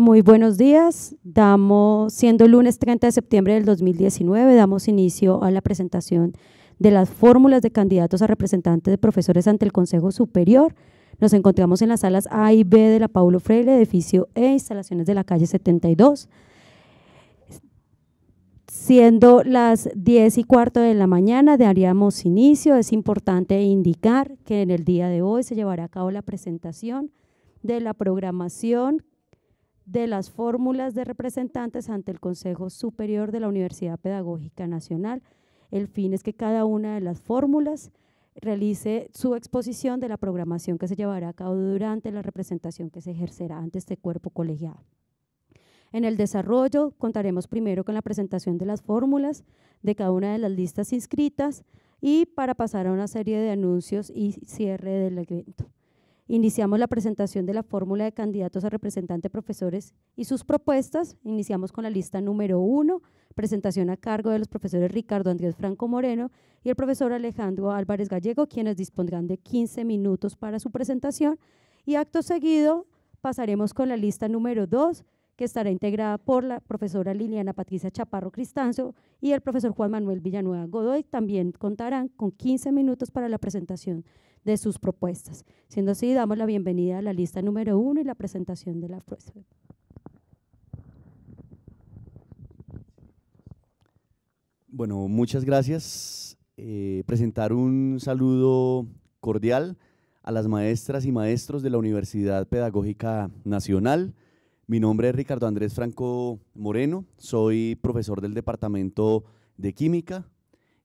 Muy buenos días. Damos, siendo lunes 30 de septiembre del 2019, damos inicio a la presentación de las fórmulas de candidatos a representantes de profesores ante el Consejo Superior. Nos encontramos en las salas A y B de la Paulo Freire, edificio E, instalaciones de la calle 72. Siendo las 10 y cuarto de la mañana, daríamos inicio. Es importante indicar que en el día de hoy se llevará a cabo la presentación de la programación de las fórmulas de representantes ante el Consejo Superior de la Universidad Pedagógica Nacional. El fin es que cada una de las fórmulas realice su exposición de la programación que se llevará a cabo durante la representación que se ejercerá ante este cuerpo colegiado. En el desarrollo contaremos primero con la presentación de las fórmulas de cada una de las listas inscritas y para pasar a una serie de anuncios y cierre del evento. Iniciamos la presentación de la fórmula de candidatos a representante profesores y sus propuestas. Iniciamos con la lista número uno, presentación a cargo de los profesores Ricardo Andrés Franco Moreno y el profesor Alejandro Álvarez Gallego, quienes dispondrán de 15 minutos para su presentación. Y acto seguido pasaremos con la lista número dos, que estará integrada por la profesora Liliana Patricia Chaparro Cristanzo y el profesor Juan Manuel Villanueva Godoy. También contarán con 15 minutos para la presentación de sus propuestas. Siendo así, damos la bienvenida a la lista número uno y la presentación de la profesora. Bueno, muchas gracias. Eh, presentar un saludo cordial a las maestras y maestros de la Universidad Pedagógica Nacional mi nombre es Ricardo Andrés Franco Moreno, soy profesor del Departamento de Química,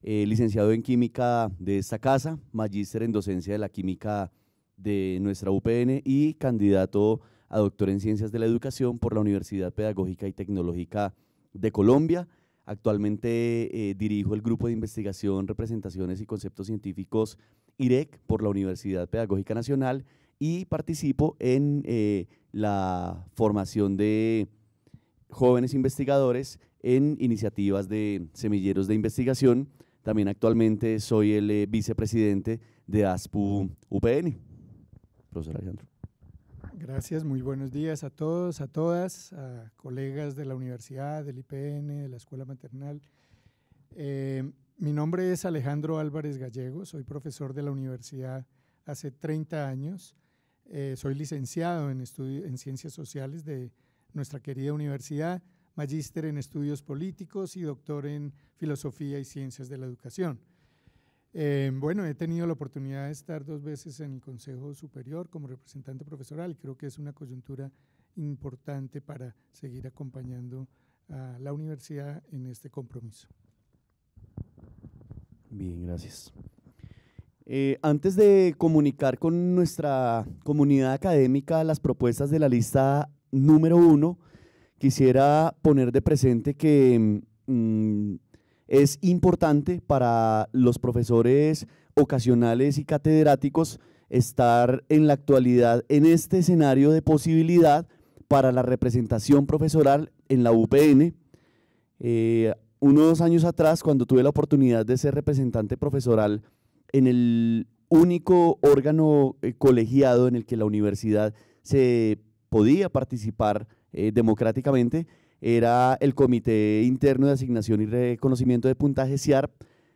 eh, licenciado en Química de esta casa, magíster en Docencia de la Química de nuestra UPN y candidato a doctor en Ciencias de la Educación por la Universidad Pedagógica y Tecnológica de Colombia. Actualmente eh, dirijo el grupo de investigación, representaciones y conceptos científicos IREC por la Universidad Pedagógica Nacional y participo en eh, la formación de jóvenes investigadores en iniciativas de semilleros de investigación. También actualmente soy el eh, vicepresidente de ASPU UPN. Profesor Alejandro. Gracias, muy buenos días a todos, a todas, a colegas de la universidad, del IPN, de la escuela maternal. Eh, mi nombre es Alejandro Álvarez Gallego, soy profesor de la universidad hace 30 años. Eh, soy licenciado en, Ciencias Sociales de nuestra querida universidad, magíster en Estudios Políticos y doctor en Filosofía y Ciencias de la Educación. Eh, bueno, he tenido la oportunidad de estar dos veces en el Consejo Superior como representante profesoral y creo que es una coyuntura importante para seguir acompañando a la universidad en este compromiso. Bien, gracias. Eh, antes de comunicar con nuestra comunidad académica las propuestas de la lista número uno, quisiera poner de presente que mm, es importante para los profesores ocasionales y catedráticos estar en la actualidad en este escenario de posibilidad para la representación profesoral en la UPN. Eh, unos años atrás, cuando tuve la oportunidad de ser representante profesoral, en el único órgano eh, colegiado en el que la universidad se podía participar eh, democráticamente era el Comité Interno de Asignación y Reconocimiento de Puntaje, CIAR,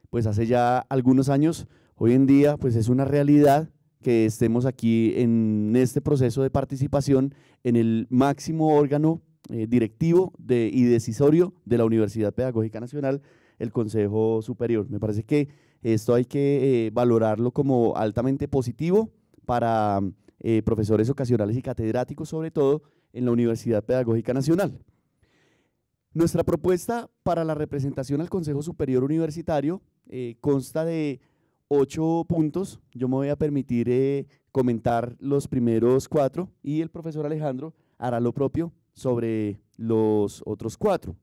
pues hace ya algunos años. Hoy en día, pues es una realidad que estemos aquí en este proceso de participación en el máximo órgano eh, directivo y decisorio de la Universidad Pedagógica Nacional, el Consejo Superior. Me parece que esto hay que eh, valorarlo como altamente positivo para eh, profesores ocasionales y catedráticos, sobre todo en la Universidad Pedagógica Nacional. Nuestra propuesta para la representación al Consejo Superior Universitario eh, consta de ocho puntos. Yo me voy a permitir comentar los primeros cuatro y el profesor Alejandro hará lo propio sobre los otros cuatro.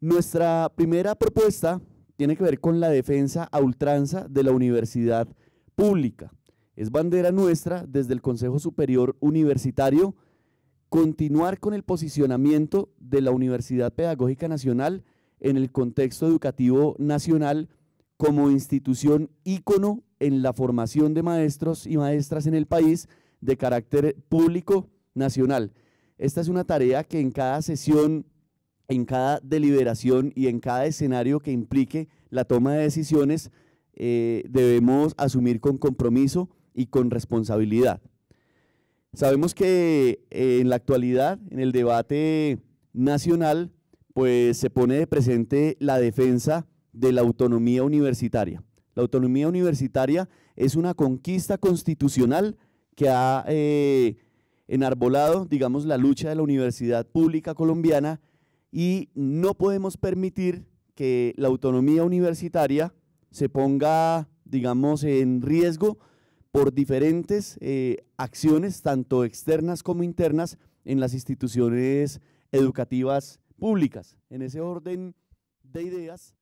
Nuestra primera propuesta tiene que ver con la defensa a ultranza de la universidad pública. Es bandera nuestra desde el Consejo Superior Universitario continuar con el posicionamiento de la Universidad Pedagógica Nacional en el contexto educativo nacional como institución ícono en la formación de maestros y maestras en el país de carácter público nacional. Esta es una tarea que en cada sesión en cada deliberación y en cada escenario que implique la toma de decisiones, eh, debemos asumir con compromiso y con responsabilidad. Sabemos que eh, en la actualidad, en el debate nacional, pues se pone de presente la defensa de la autonomía universitaria. La autonomía universitaria es una conquista constitucional que ha eh, enarbolado, digamos, la lucha de la universidad pública colombiana y no podemos permitir que la autonomía universitaria se ponga, digamos, en riesgo por diferentes eh, acciones, tanto externas como internas, en las instituciones educativas públicas. En ese orden de ideas,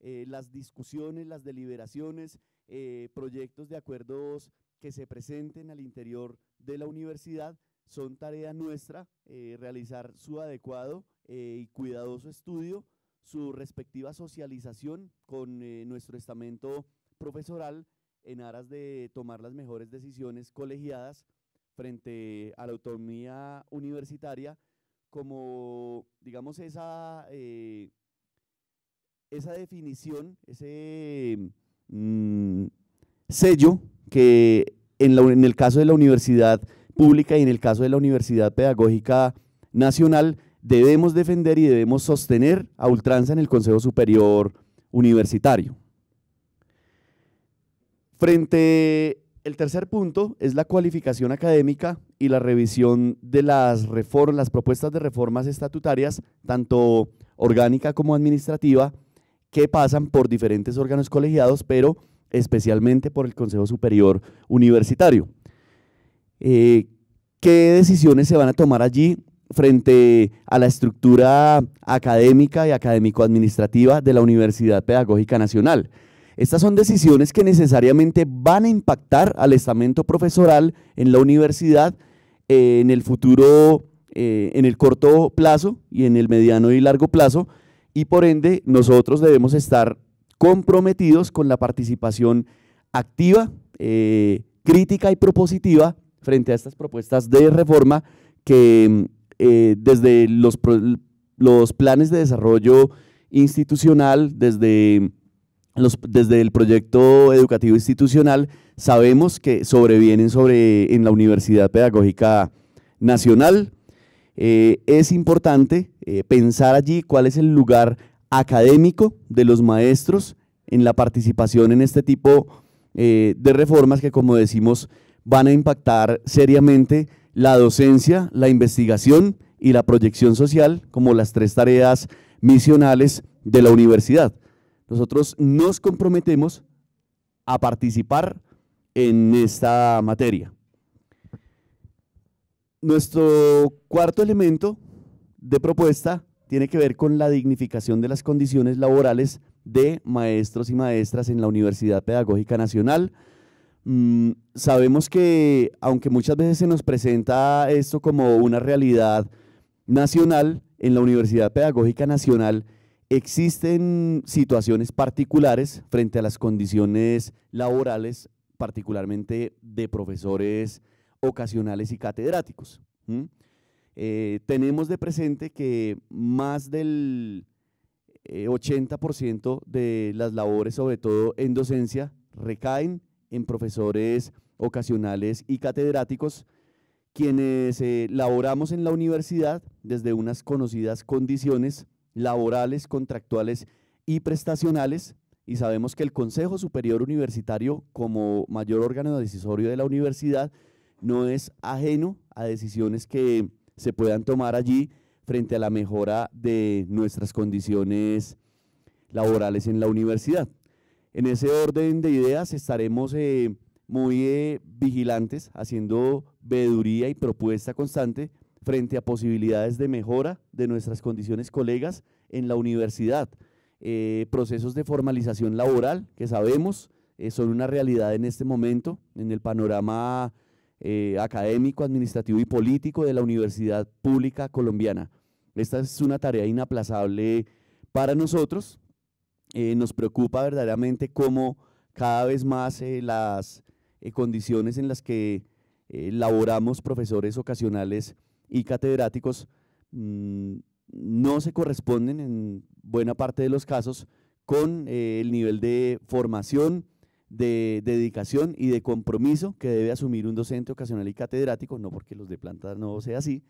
eh, las discusiones, las deliberaciones, eh, proyectos de acuerdos que se presenten al interior de la universidad son tarea nuestra realizar su adecuado eh, y cuidadoso estudio, su respectiva socialización con eh, nuestro estamento profesoral en aras de tomar las mejores decisiones colegiadas frente a la autonomía universitaria como, digamos, esa, eh, esa definición, ese mm, sello que en, la, en el caso de la universidad pública y en el caso de la universidad pedagógica nacional debemos defender y debemos sostener a ultranza en el Consejo Superior Universitario. Frente el tercer punto es la cualificación académica y la revisión de las, reformas, las propuestas de reformas estatutarias, tanto orgánica como administrativa, que pasan por diferentes órganos colegiados, pero especialmente por el Consejo Superior Universitario. Eh, ¿Qué decisiones se van a tomar allí frente a la estructura académica y académico-administrativa de la Universidad Pedagógica Nacional. Estas son decisiones que necesariamente van a impactar al estamento profesoral en la universidad eh, en el futuro, eh, en el corto plazo y en el mediano y largo plazo, y por ende nosotros debemos estar comprometidos con la participación activa, eh, crítica y propositiva frente a estas propuestas de reforma que eh, desde los, planes de desarrollo institucional, desde, el proyecto educativo institucional, sabemos que sobrevienen sobre, en la Universidad Pedagógica Nacional. Eh, es importante eh, pensar allí cuál es el lugar académico de los maestros en la participación en este tipo de reformas que, como decimos, van a impactar seriamente la docencia, la investigación y la proyección social como las tres tareas misionales de la universidad. Nosotros nos comprometemos a participar en esta materia. Nuestro cuarto elemento de propuesta tiene que ver con la dignificación de las condiciones laborales de maestros y maestras en la Universidad Pedagógica Nacional, Mm, sabemos que, aunque muchas veces se nos presenta esto como una realidad nacional, en la Universidad Pedagógica Nacional existen situaciones particulares frente a las condiciones laborales, particularmente de profesores ocasionales y catedráticos. Eh, tenemos de presente que más del 80% eh, de las labores, sobre todo en docencia, recaen en profesores ocasionales y catedráticos, quienes eh, laboramos en la universidad desde unas conocidas condiciones laborales, contractuales y prestacionales, y sabemos que el Consejo Superior Universitario, como mayor órgano decisorio de la universidad, no es ajeno a decisiones que se puedan tomar allí frente a la mejora de nuestras condiciones laborales en la universidad. En ese orden de ideas estaremos eh, muy eh, vigilantes, haciendo veduría y propuesta constante frente a posibilidades de mejora de nuestras condiciones colegas en la universidad. Eh, procesos de formalización laboral, que sabemos son una realidad en este momento en el panorama académico, administrativo y político de la Universidad Pública Colombiana. Esta es una tarea inaplazable para nosotros, eh, nos preocupa verdaderamente cómo cada vez más eh, las eh, condiciones en las que laboramos profesores ocasionales y catedráticos mm, no se corresponden en buena parte de los casos con el nivel de formación, de dedicación y de compromiso que debe asumir un docente ocasional y catedrático, no porque los de planta no sea así,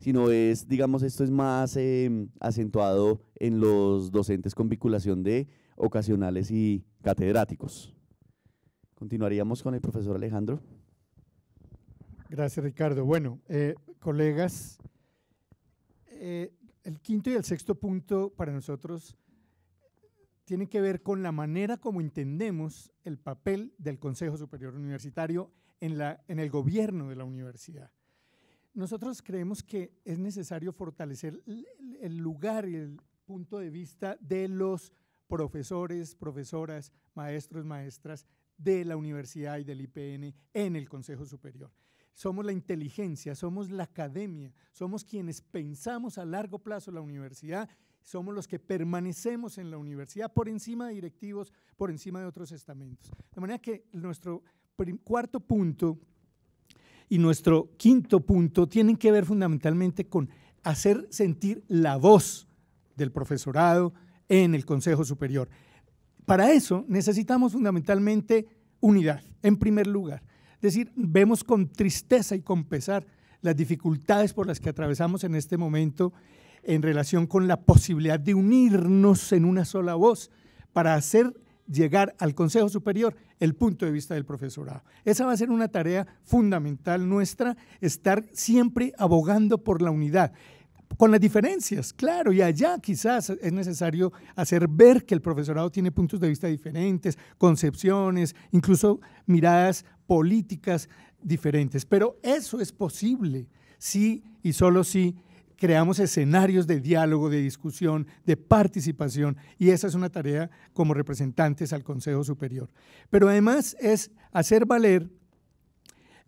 sino es, digamos, esto es más em, acentuado en los docentes con vinculación de ocasionales y catedráticos. Continuaríamos con el profesor Alejandro. Gracias, Ricardo. Bueno, eh, colegas, eh, el quinto y el sexto punto para nosotros tiene que ver con la manera como entendemos el papel del Consejo Superior Universitario en, la, en el gobierno de la universidad. Nosotros creemos que es necesario fortalecer el lugar y el punto de vista de los profesores, profesoras, maestros, maestras de la universidad y del IPN en el Consejo Superior. Somos la inteligencia, somos la academia, somos quienes pensamos a largo plazo la universidad, somos los que permanecemos en la universidad por encima de directivos, por encima de otros estamentos. De manera que nuestro cuarto punto y nuestro quinto punto tiene que ver fundamentalmente con hacer sentir la voz del profesorado en el Consejo Superior. Para eso necesitamos fundamentalmente unidad, en primer lugar. Es decir, vemos con tristeza y con pesar las dificultades por las que atravesamos en este momento en relación con la posibilidad de unirnos en una sola voz para hacer llegar al Consejo Superior el punto de vista del profesorado. Esa va a ser una tarea fundamental nuestra, estar siempre abogando por la unidad con las diferencias, claro, y allá quizás es necesario hacer ver que el profesorado tiene puntos de vista diferentes, concepciones, incluso miradas políticas diferentes. Pero eso es posible sí y solo si creamos escenarios de diálogo, de discusión, de participación, y esa es una tarea como representantes al Consejo Superior. Pero además es hacer valer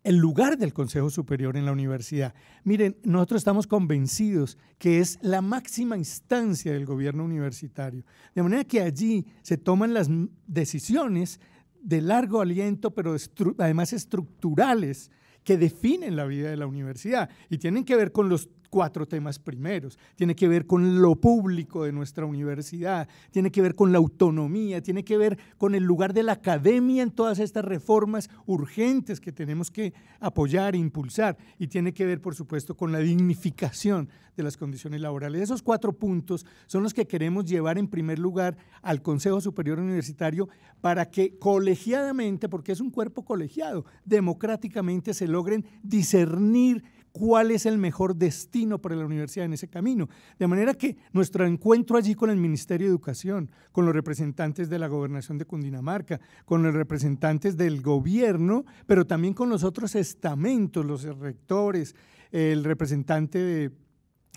el lugar del Consejo Superior en la universidad. Miren, nosotros estamos convencidos que es la máxima instancia del gobierno universitario, de manera que allí se toman las decisiones de largo aliento, pero además estructurales, que definen la vida de la universidad y tienen que ver con los cuatro temas primeros. Tiene que ver con lo público de nuestra universidad, tiene que ver con la autonomía, tiene que ver con el lugar de la academia en todas estas reformas urgentes que tenemos que apoyar e impulsar y tiene que ver, por supuesto, con la dignificación de las condiciones laborales. Esos cuatro puntos son los que queremos llevar en primer lugar al Consejo Superior Universitario para que colegiadamente, porque es un cuerpo colegiado, democráticamente se logren discernir cuál es el mejor destino para la universidad en ese camino. De manera que nuestro encuentro allí con el Ministerio de Educación, con los representantes de la gobernación de Cundinamarca, con los representantes del gobierno, pero también con los otros estamentos, los rectores, el representante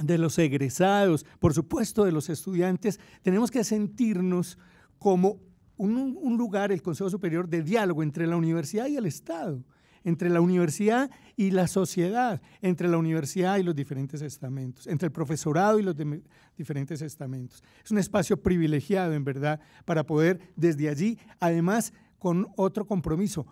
de los egresados, por supuesto de los estudiantes, tenemos que sentirnos como un, lugar, el Consejo Superior, de diálogo entre la universidad y el Estado entre la universidad y la sociedad, entre la universidad y los diferentes estamentos, entre el profesorado y los diferentes estamentos. Es un espacio privilegiado, en verdad, para poder desde allí, además, con otro compromiso,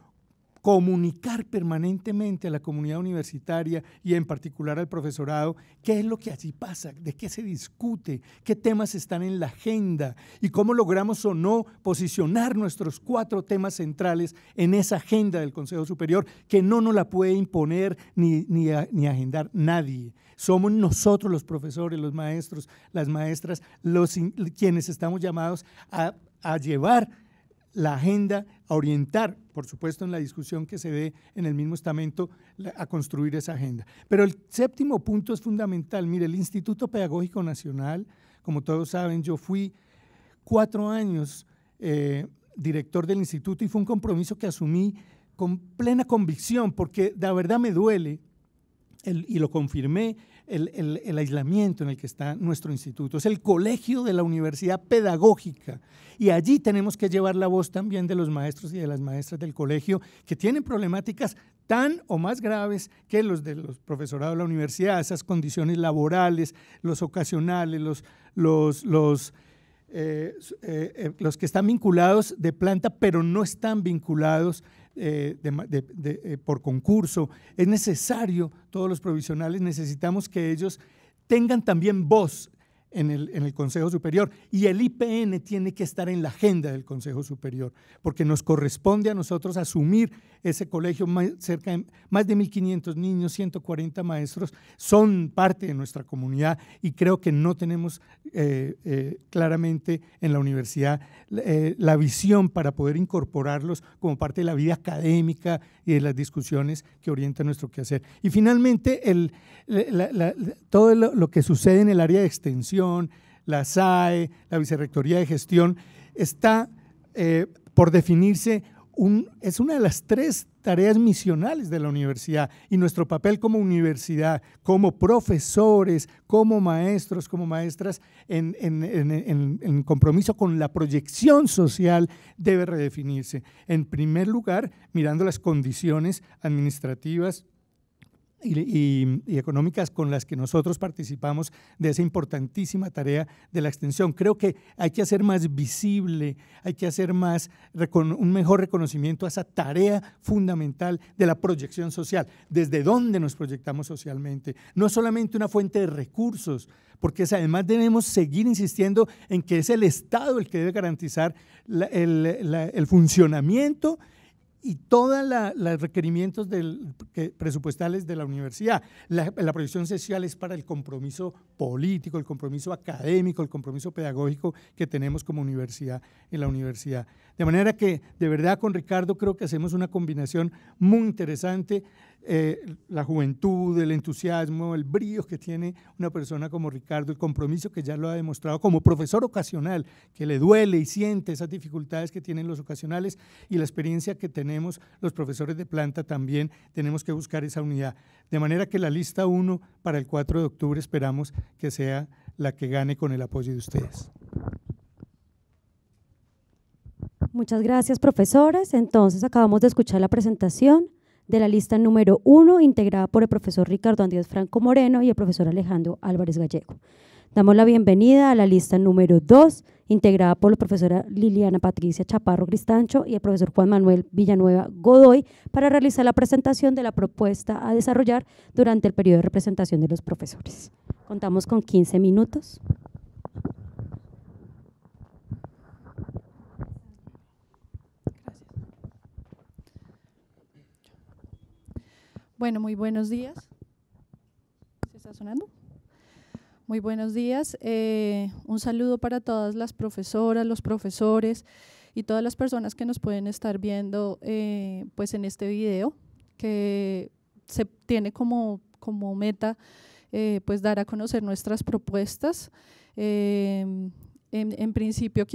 comunicar permanentemente a la comunidad universitaria y en particular al profesorado qué es lo que allí pasa, de qué se discute, qué temas están en la agenda y cómo logramos o no posicionar nuestros cuatro temas centrales en esa agenda del Consejo Superior que no nos la puede imponer ni, agendar nadie. Somos nosotros los profesores, los maestros, las maestras, los, quienes estamos llamados a, a llevar la agenda, a orientar, por supuesto, en la discusión que se dé en el mismo estamento, a construir esa agenda. Pero el séptimo punto es fundamental. Mire, el Instituto Pedagógico Nacional, como todos saben, yo fui cuatro años eh, director del instituto y fue un compromiso que asumí con plena convicción, porque la verdad me duele, y lo confirmé, el, aislamiento en el que está nuestro instituto. Es el colegio de la universidad pedagógica y allí tenemos que llevar la voz también de los maestros y de las maestras del colegio que tienen problemáticas tan o más graves que los de los profesorados de la universidad, esas condiciones laborales, los ocasionales, los, los, los eh, eh, eh, los que están vinculados de planta, pero no están vinculados eh, de, eh, por concurso. Es necesario, todos los provisionales necesitamos que ellos tengan también voz en el, en el, Consejo Superior. Y el IPN tiene que estar en la agenda del Consejo Superior, porque nos corresponde a nosotros asumir ese colegio. Más, cerca de, más de 1.500 niños, 140 maestros son parte de nuestra comunidad y creo que no tenemos eh, eh, claramente en la universidad eh, la visión para poder incorporarlos como parte de la vida académica y de las discusiones que orientan nuestro quehacer. Y finalmente, el, todo lo que sucede en el área de extensión la SAE, la Vicerrectoría de Gestión, está eh, por definirse, es una de las tres tareas misionales de la universidad y nuestro papel como universidad, como profesores, como maestros, como maestras, en, compromiso con la proyección social debe redefinirse. En primer lugar, mirando las condiciones administrativas y, económicas con las que nosotros participamos de esa importantísima tarea de la extensión. Creo que hay que hacer más visible, hay que hacer más un mejor reconocimiento a esa tarea fundamental de la proyección social, desde dónde nos proyectamos socialmente. No solamente una fuente de recursos, porque además debemos seguir insistiendo en que es el Estado el que debe garantizar el, el funcionamiento y todos los requerimientos presupuestales de la universidad. La, la, proyección social es para el compromiso político, el compromiso académico, el compromiso pedagógico que tenemos como universidad en la universidad. De manera que, de verdad, con Ricardo creo que hacemos una combinación muy interesante eh, la juventud, el entusiasmo, el brío que tiene una persona como Ricardo, el compromiso que ya lo ha demostrado como profesor ocasional, que le duele y siente esas dificultades que tienen los ocasionales y la experiencia que tenemos los profesores de planta también tenemos que buscar esa unidad. De manera que la lista 1 para el 4 de octubre esperamos que sea la que gane con el apoyo de ustedes. Muchas gracias, profesores. Entonces, acabamos de escuchar la presentación de la lista número uno, integrada por el profesor Ricardo Andrés Franco Moreno y el profesor Alejandro Álvarez Gallego. Damos la bienvenida a la lista número 2, integrada por la profesora Liliana Patricia Chaparro Cristancho y el profesor Juan Manuel Villanueva Godoy, para realizar la presentación de la propuesta a desarrollar durante el periodo de representación de los profesores. Contamos con 15 minutos. Bueno, muy buenos días. ¿Se está sonando? Muy buenos días. Eh, un saludo para todas las profesoras, los profesores y todas las personas que nos pueden estar viendo eh, pues en este video que se tiene como, como meta eh, pues dar a conocer nuestras propuestas. En, principio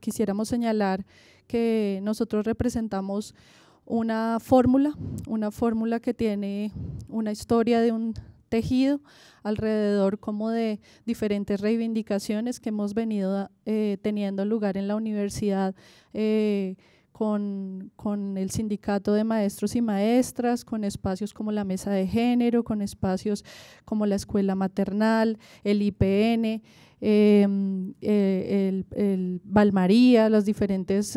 quisiéramos señalar que nosotros representamos una fórmula, una fórmula que tiene una historia de un tejido alrededor como de diferentes reivindicaciones que hemos venido eh, teniendo lugar en la universidad eh, con, el sindicato de maestros y maestras, con espacios como la mesa de género, con espacios como la escuela maternal, el IPN, em, eh, el, Valmaría, Balmaría, las diferentes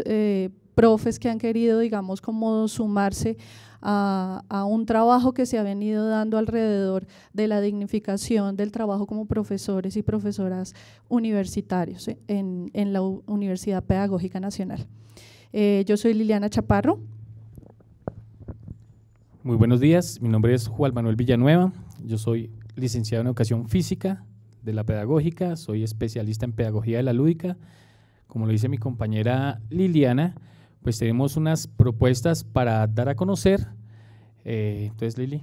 profes que han querido, digamos, como sumarse a, un trabajo que se ha venido dando alrededor de la dignificación del trabajo como profesores y profesoras universitarios en, la Universidad Pedagógica Nacional. Eh, yo soy Liliana Chaparro. Muy buenos días, mi nombre es Juan Manuel Villanueva, yo soy licenciado en Educación Física de la Pedagógica, soy especialista en Pedagogía de la Lúdica, como lo dice mi compañera Liliana, pues tenemos unas propuestas para dar a conocer. Eh, entonces, Lili.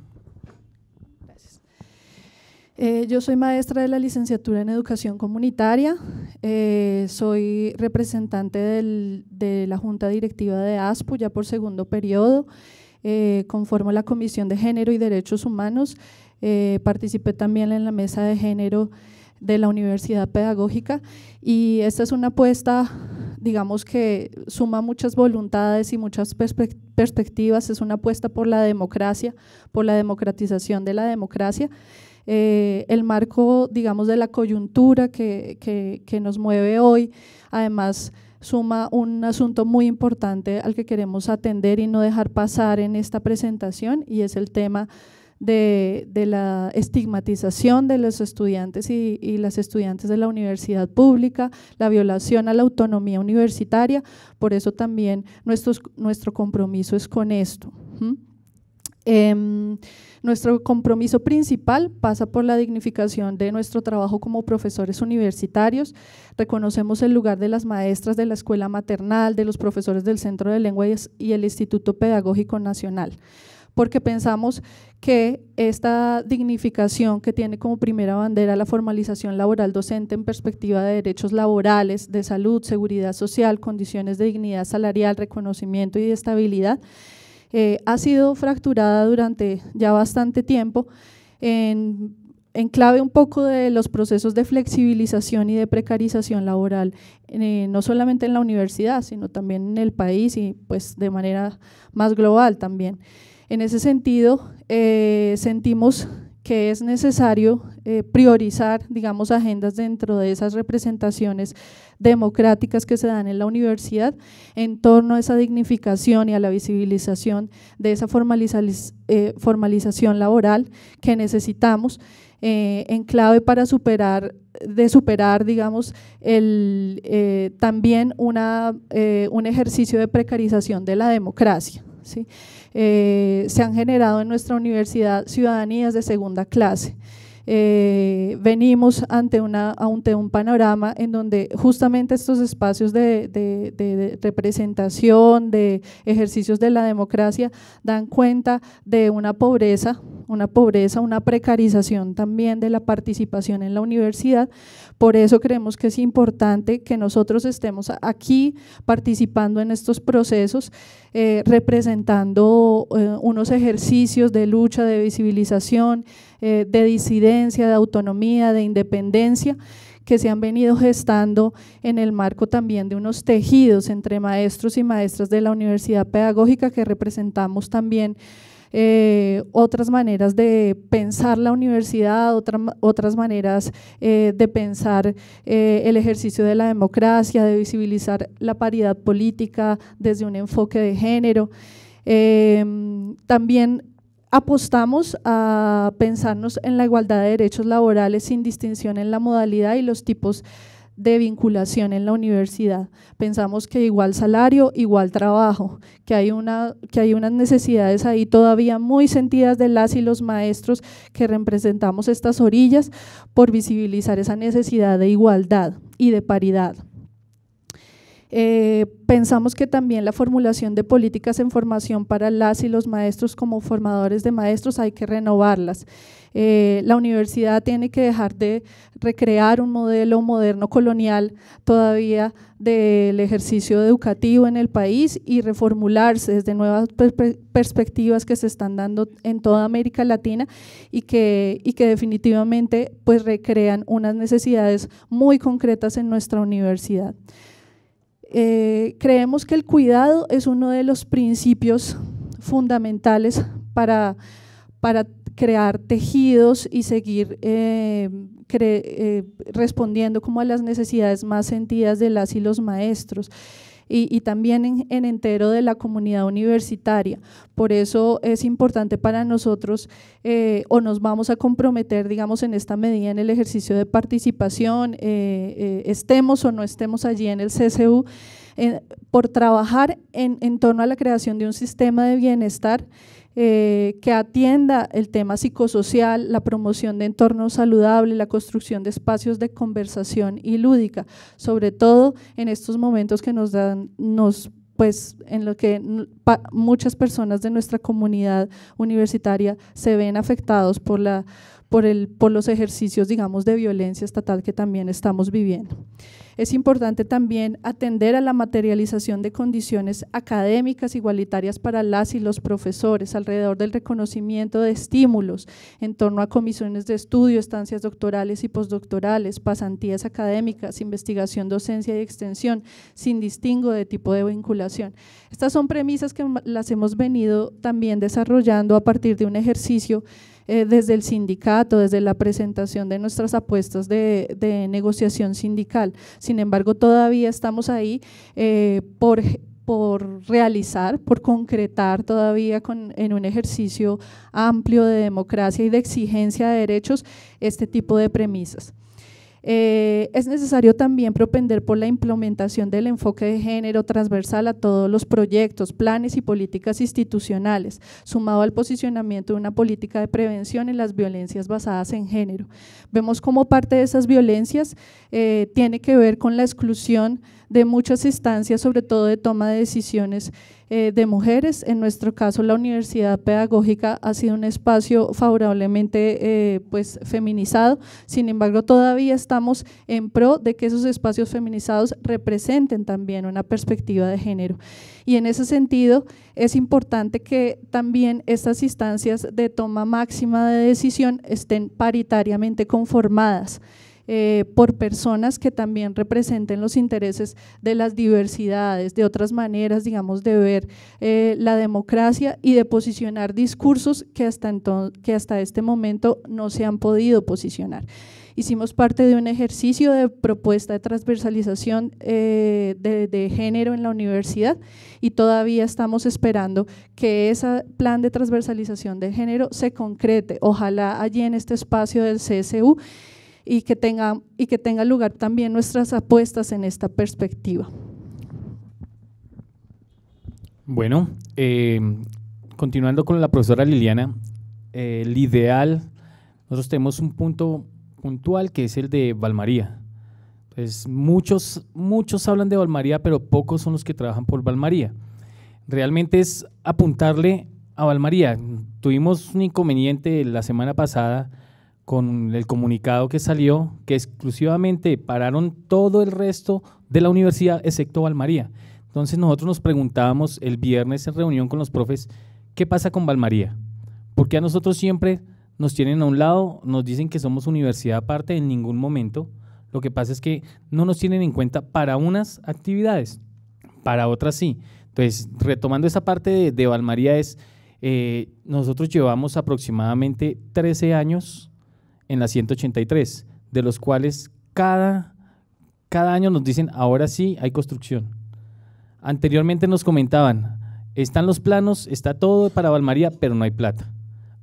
Gracias. Eh, yo soy maestra de la licenciatura en educación comunitaria, eh, soy representante de la Junta Directiva de ASPU ya por segundo periodo, conformo la Comisión de Género y Derechos Humanos, participé también en la Mesa de Género de la Universidad Pedagógica y esta es una apuesta digamos que suma muchas voluntades y muchas perspectivas, es una apuesta por la democracia, por la democratización de la democracia. Eh, el marco, digamos, de la coyuntura que, que nos mueve hoy, además suma un asunto muy importante al que queremos atender y no dejar pasar en esta presentación y es el tema de, la estigmatización de los estudiantes y, las estudiantes de la universidad pública, la violación a la autonomía universitaria. Por eso también nuestro compromiso es con esto. Em, nuestro compromiso principal pasa por la dignificación de nuestro trabajo como profesores universitarios. Reconocemos el lugar de las maestras de la escuela maternal, de los profesores del Centro de Lenguas y el Instituto Pedagógico Nacional porque pensamos que esta dignificación que tiene como primera bandera la formalización laboral docente en perspectiva de derechos laborales, de salud, seguridad social, condiciones de dignidad salarial, reconocimiento y de estabilidad, eh, ha sido fracturada durante ya bastante tiempo en clave un poco de los procesos de flexibilización y de precarización laboral, eh, no solamente en la universidad, sino también en el país y pues de manera más global también. En ese sentido, eh, sentimos que es necesario eh, priorizar, digamos, agendas dentro de esas representaciones democráticas que se dan en la universidad en torno a esa dignificación y a la visibilización de esa eh, formalización laboral que necesitamos en clave para superar, de superar, digamos, el, también un ejercicio de precarización de la democracia. Eh, se han generado en nuestra universidad ciudadanías de segunda clase. Eh, venimos ante, un panorama en donde justamente estos espacios de, de, representación, de ejercicios de la democracia, dan cuenta de una pobreza, una pobreza, una precarización también de la participación en la universidad, por eso creemos que es importante que nosotros estemos aquí participando en estos procesos, eh, representando eh, unos ejercicios de lucha, de visibilización, eh, de disidencia, de autonomía, de independencia que se han venido gestando en el marco también de unos tejidos entre maestros y maestras de la Universidad Pedagógica que representamos también eh, otras maneras de pensar la universidad, otras maneras eh, de pensar eh, el ejercicio de la democracia, de visibilizar la paridad política desde un enfoque de género. Em, también apostamos a pensarnos en la igualdad de derechos laborales sin distinción en la modalidad y los tipos de de vinculación en la universidad. Pensamos que igual salario, igual trabajo, que hay, una, que hay unas necesidades ahí todavía muy sentidas de las y los maestros que representamos estas orillas por visibilizar esa necesidad de igualdad y de paridad. Eh, pensamos que también la formulación de políticas en formación para las y los maestros como formadores de maestros hay que renovarlas. Eh, la universidad tiene que dejar de recrear un modelo moderno colonial todavía del ejercicio educativo en el país y reformularse desde nuevas perspectivas que se están dando en toda América Latina y que, y que definitivamente pues recrean unas necesidades muy concretas en nuestra universidad. Eh, creemos que el cuidado es uno de los principios fundamentales para, para crear tejidos y seguir eh, eh, respondiendo como a las necesidades más sentidas de las y los maestros. Y, también en, entero de la comunidad universitaria. Por eso es importante para nosotros eh, o nos vamos a comprometer, digamos, en esta medida en el ejercicio de participación, estemos o no estemos allí en el CCU, por trabajar en, en torno a la creación de un sistema de bienestar eh, que atienda el tema psicosocial, la promoción de entornos saludables, la construcción de espacios de conversación y lúdica, sobre todo en estos momentos que nos dan, pues en lo que muchas personas de nuestra comunidad universitaria se ven afectados por, por los ejercicios, digamos, de violencia estatal que también estamos viviendo. Es importante también atender a la materialización de condiciones académicas igualitarias para las y los profesores alrededor del reconocimiento de estímulos en torno a comisiones de estudio, estancias doctorales y postdoctorales, pasantías académicas, investigación, docencia y extensión, sin distingo de tipo de vinculación. Estas son premisas que las hemos venido también desarrollando a partir de un ejercicio eh, desde el sindicato, desde la presentación de nuestras apuestas de, negociación sindical. Sin embargo, todavía estamos ahí eh, por por realizar, por concretar todavía en un ejercicio amplio de democracia y de exigencia de derechos este tipo de premisas. Eh, es necesario también propender por la implementación del enfoque de género transversal a todos los proyectos, planes y políticas institucionales, sumado al posicionamiento de una política de prevención en las violencias basadas en género. Vemos cómo parte de esas violencias eh, tiene que ver con la exclusión de muchas instancias, sobre todo de toma de decisiones eh, de mujeres. En nuestro caso, la Universidad Pedagógica ha sido un espacio favorablemente eh, pues, feminizado. Sin embargo, todavía estamos en pro de que esos espacios feminizados representen también una perspectiva de género. Y en ese sentido, es importante que también estas instancias de toma máxima de decisión estén paritariamente conformadas. Eh, por personas que también representen los intereses de las diversidades, de otras maneras, digamos, de ver eh, la democracia y de posicionar discursos que hasta, que hasta este momento no se han podido posicionar hicimos parte de un ejercicio de propuesta de transversalización eh, de, de, género en la universidad y todavía estamos esperando que ese plan de transversalización de género se concrete, ojalá allí en este espacio del CSU y que tenga, y que tenga lugar también nuestras apuestas en esta perspectiva. Bueno, eh, continuando con la profesora Liliana, eh, el ideal, nosotros tenemos un punto puntual que es el de Valmaría. Pues muchos, muchos hablan de Valmaría, pero pocos son los que trabajan por Valmaría. Realmente es apuntarle a Valmaría. Tuvimos un inconveniente la semana pasada con el comunicado que salió que exclusivamente pararon todo el resto de la universidad excepto Valmaría. Entonces nosotros nos preguntábamos el viernes en reunión con los profes, ¿qué pasa con Valmaría? Porque a nosotros siempre nos tienen a un lado, nos dicen que somos universidad aparte en ningún momento. Lo que pasa es que no nos tienen en cuenta para unas actividades, para otras sí. Entonces, retomando esa parte de, de Valmaría es, eh, nosotros llevamos aproximadamente 13 años en la 183, de los cuales cada, cada año nos dicen, ahora sí hay construcción. Anteriormente nos comentaban, están los planos, está todo para Valmaría, pero no hay plata.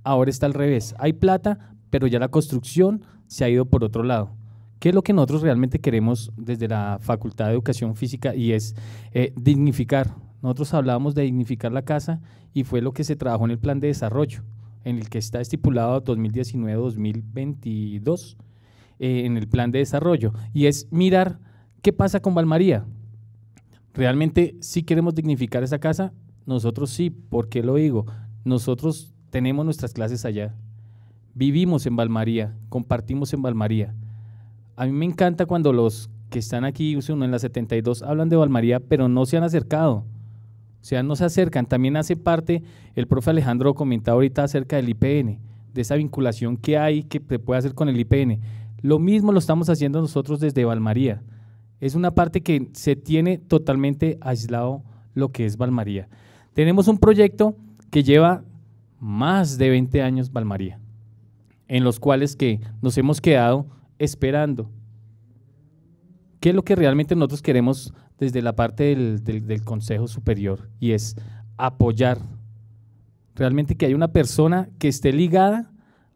Ahora está al revés, hay plata, pero ya la construcción se ha ido por otro lado. ¿Qué es lo que nosotros realmente queremos desde la Facultad de Educación Física? Y es eh, dignificar. Nosotros hablábamos de dignificar la casa y fue lo que se trabajó en el plan de desarrollo en el que está estipulado 2019-2022 eh, en el plan de desarrollo, y es mirar qué pasa con Valmaría. Realmente si queremos dignificar esa casa, nosotros sí, ¿por qué lo digo? Nosotros tenemos nuestras clases allá, vivimos en Valmaría, compartimos en Valmaría. A mí me encanta cuando los que están aquí, uno en la 72, hablan de Valmaría, pero no se han acercado o sea, no se acercan. También hace parte, el profe Alejandro comentaba ahorita acerca del IPN, de esa vinculación que hay que se puede hacer con el IPN. Lo mismo lo estamos haciendo nosotros desde Valmaría. Es una parte que se tiene totalmente aislado lo que es Valmaría. Tenemos un proyecto que lleva más de 20 años Valmaría, en los cuales que nos hemos quedado esperando ¿Qué es lo que realmente nosotros queremos desde la parte del, del, Consejo Superior? Y es apoyar realmente que haya una persona que esté ligada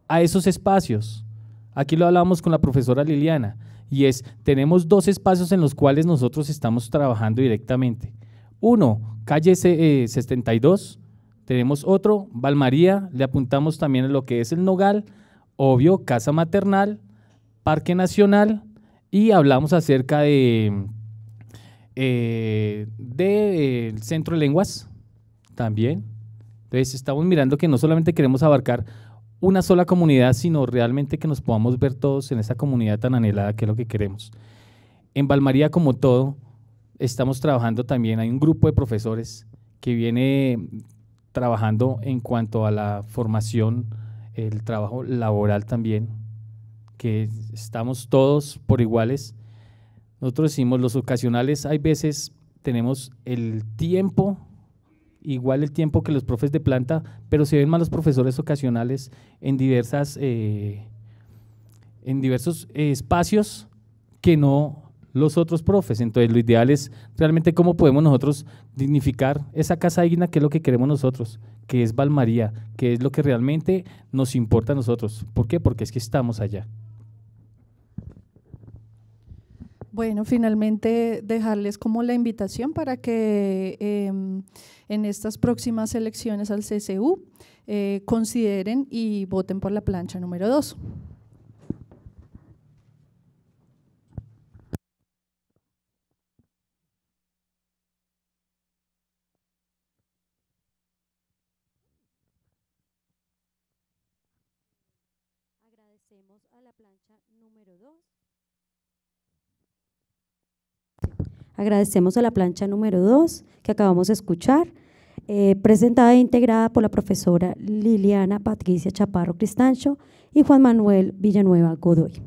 a esos espacios. Aquí lo hablábamos con la profesora Liliana, y es, tenemos dos espacios en los cuales nosotros estamos trabajando directamente. Uno, calle 72, eh, tenemos otro, Valmaría, le apuntamos también a lo que es el Nogal, obvio, Casa Maternal, Parque Nacional y hablamos acerca de eh, del centro de lenguas también. Entonces estamos mirando que no solamente queremos abarcar una sola comunidad, sino realmente que nos podamos ver todos en esa comunidad tan anhelada que es lo que queremos. En Valmaría, como todo, estamos trabajando también, hay un grupo de profesores que viene trabajando en cuanto a la formación, el trabajo laboral también, que estamos todos por iguales. Nosotros decimos, los ocasionales hay veces tenemos el tiempo, igual el tiempo que los profes de planta, pero se ven más los profesores ocasionales en, diversas, eh, en diversos eh, espacios que no los otros profes. Entonces, lo ideal es realmente cómo podemos nosotros dignificar esa casa digna que es lo que queremos nosotros, que es Valmaría, que es lo que realmente nos importa a nosotros. ¿Por qué? Porque es que estamos allá. Bueno, finalmente dejarles como la invitación para que em, en estas próximas elecciones al CCU eh, consideren y voten por la plancha número 2. a la plancha número 2. Agradecemos a la plancha número 2 que acabamos de escuchar, eh, presentada e integrada por la profesora Liliana Patricia Chaparro Cristancho y Juan Manuel Villanueva Godoy.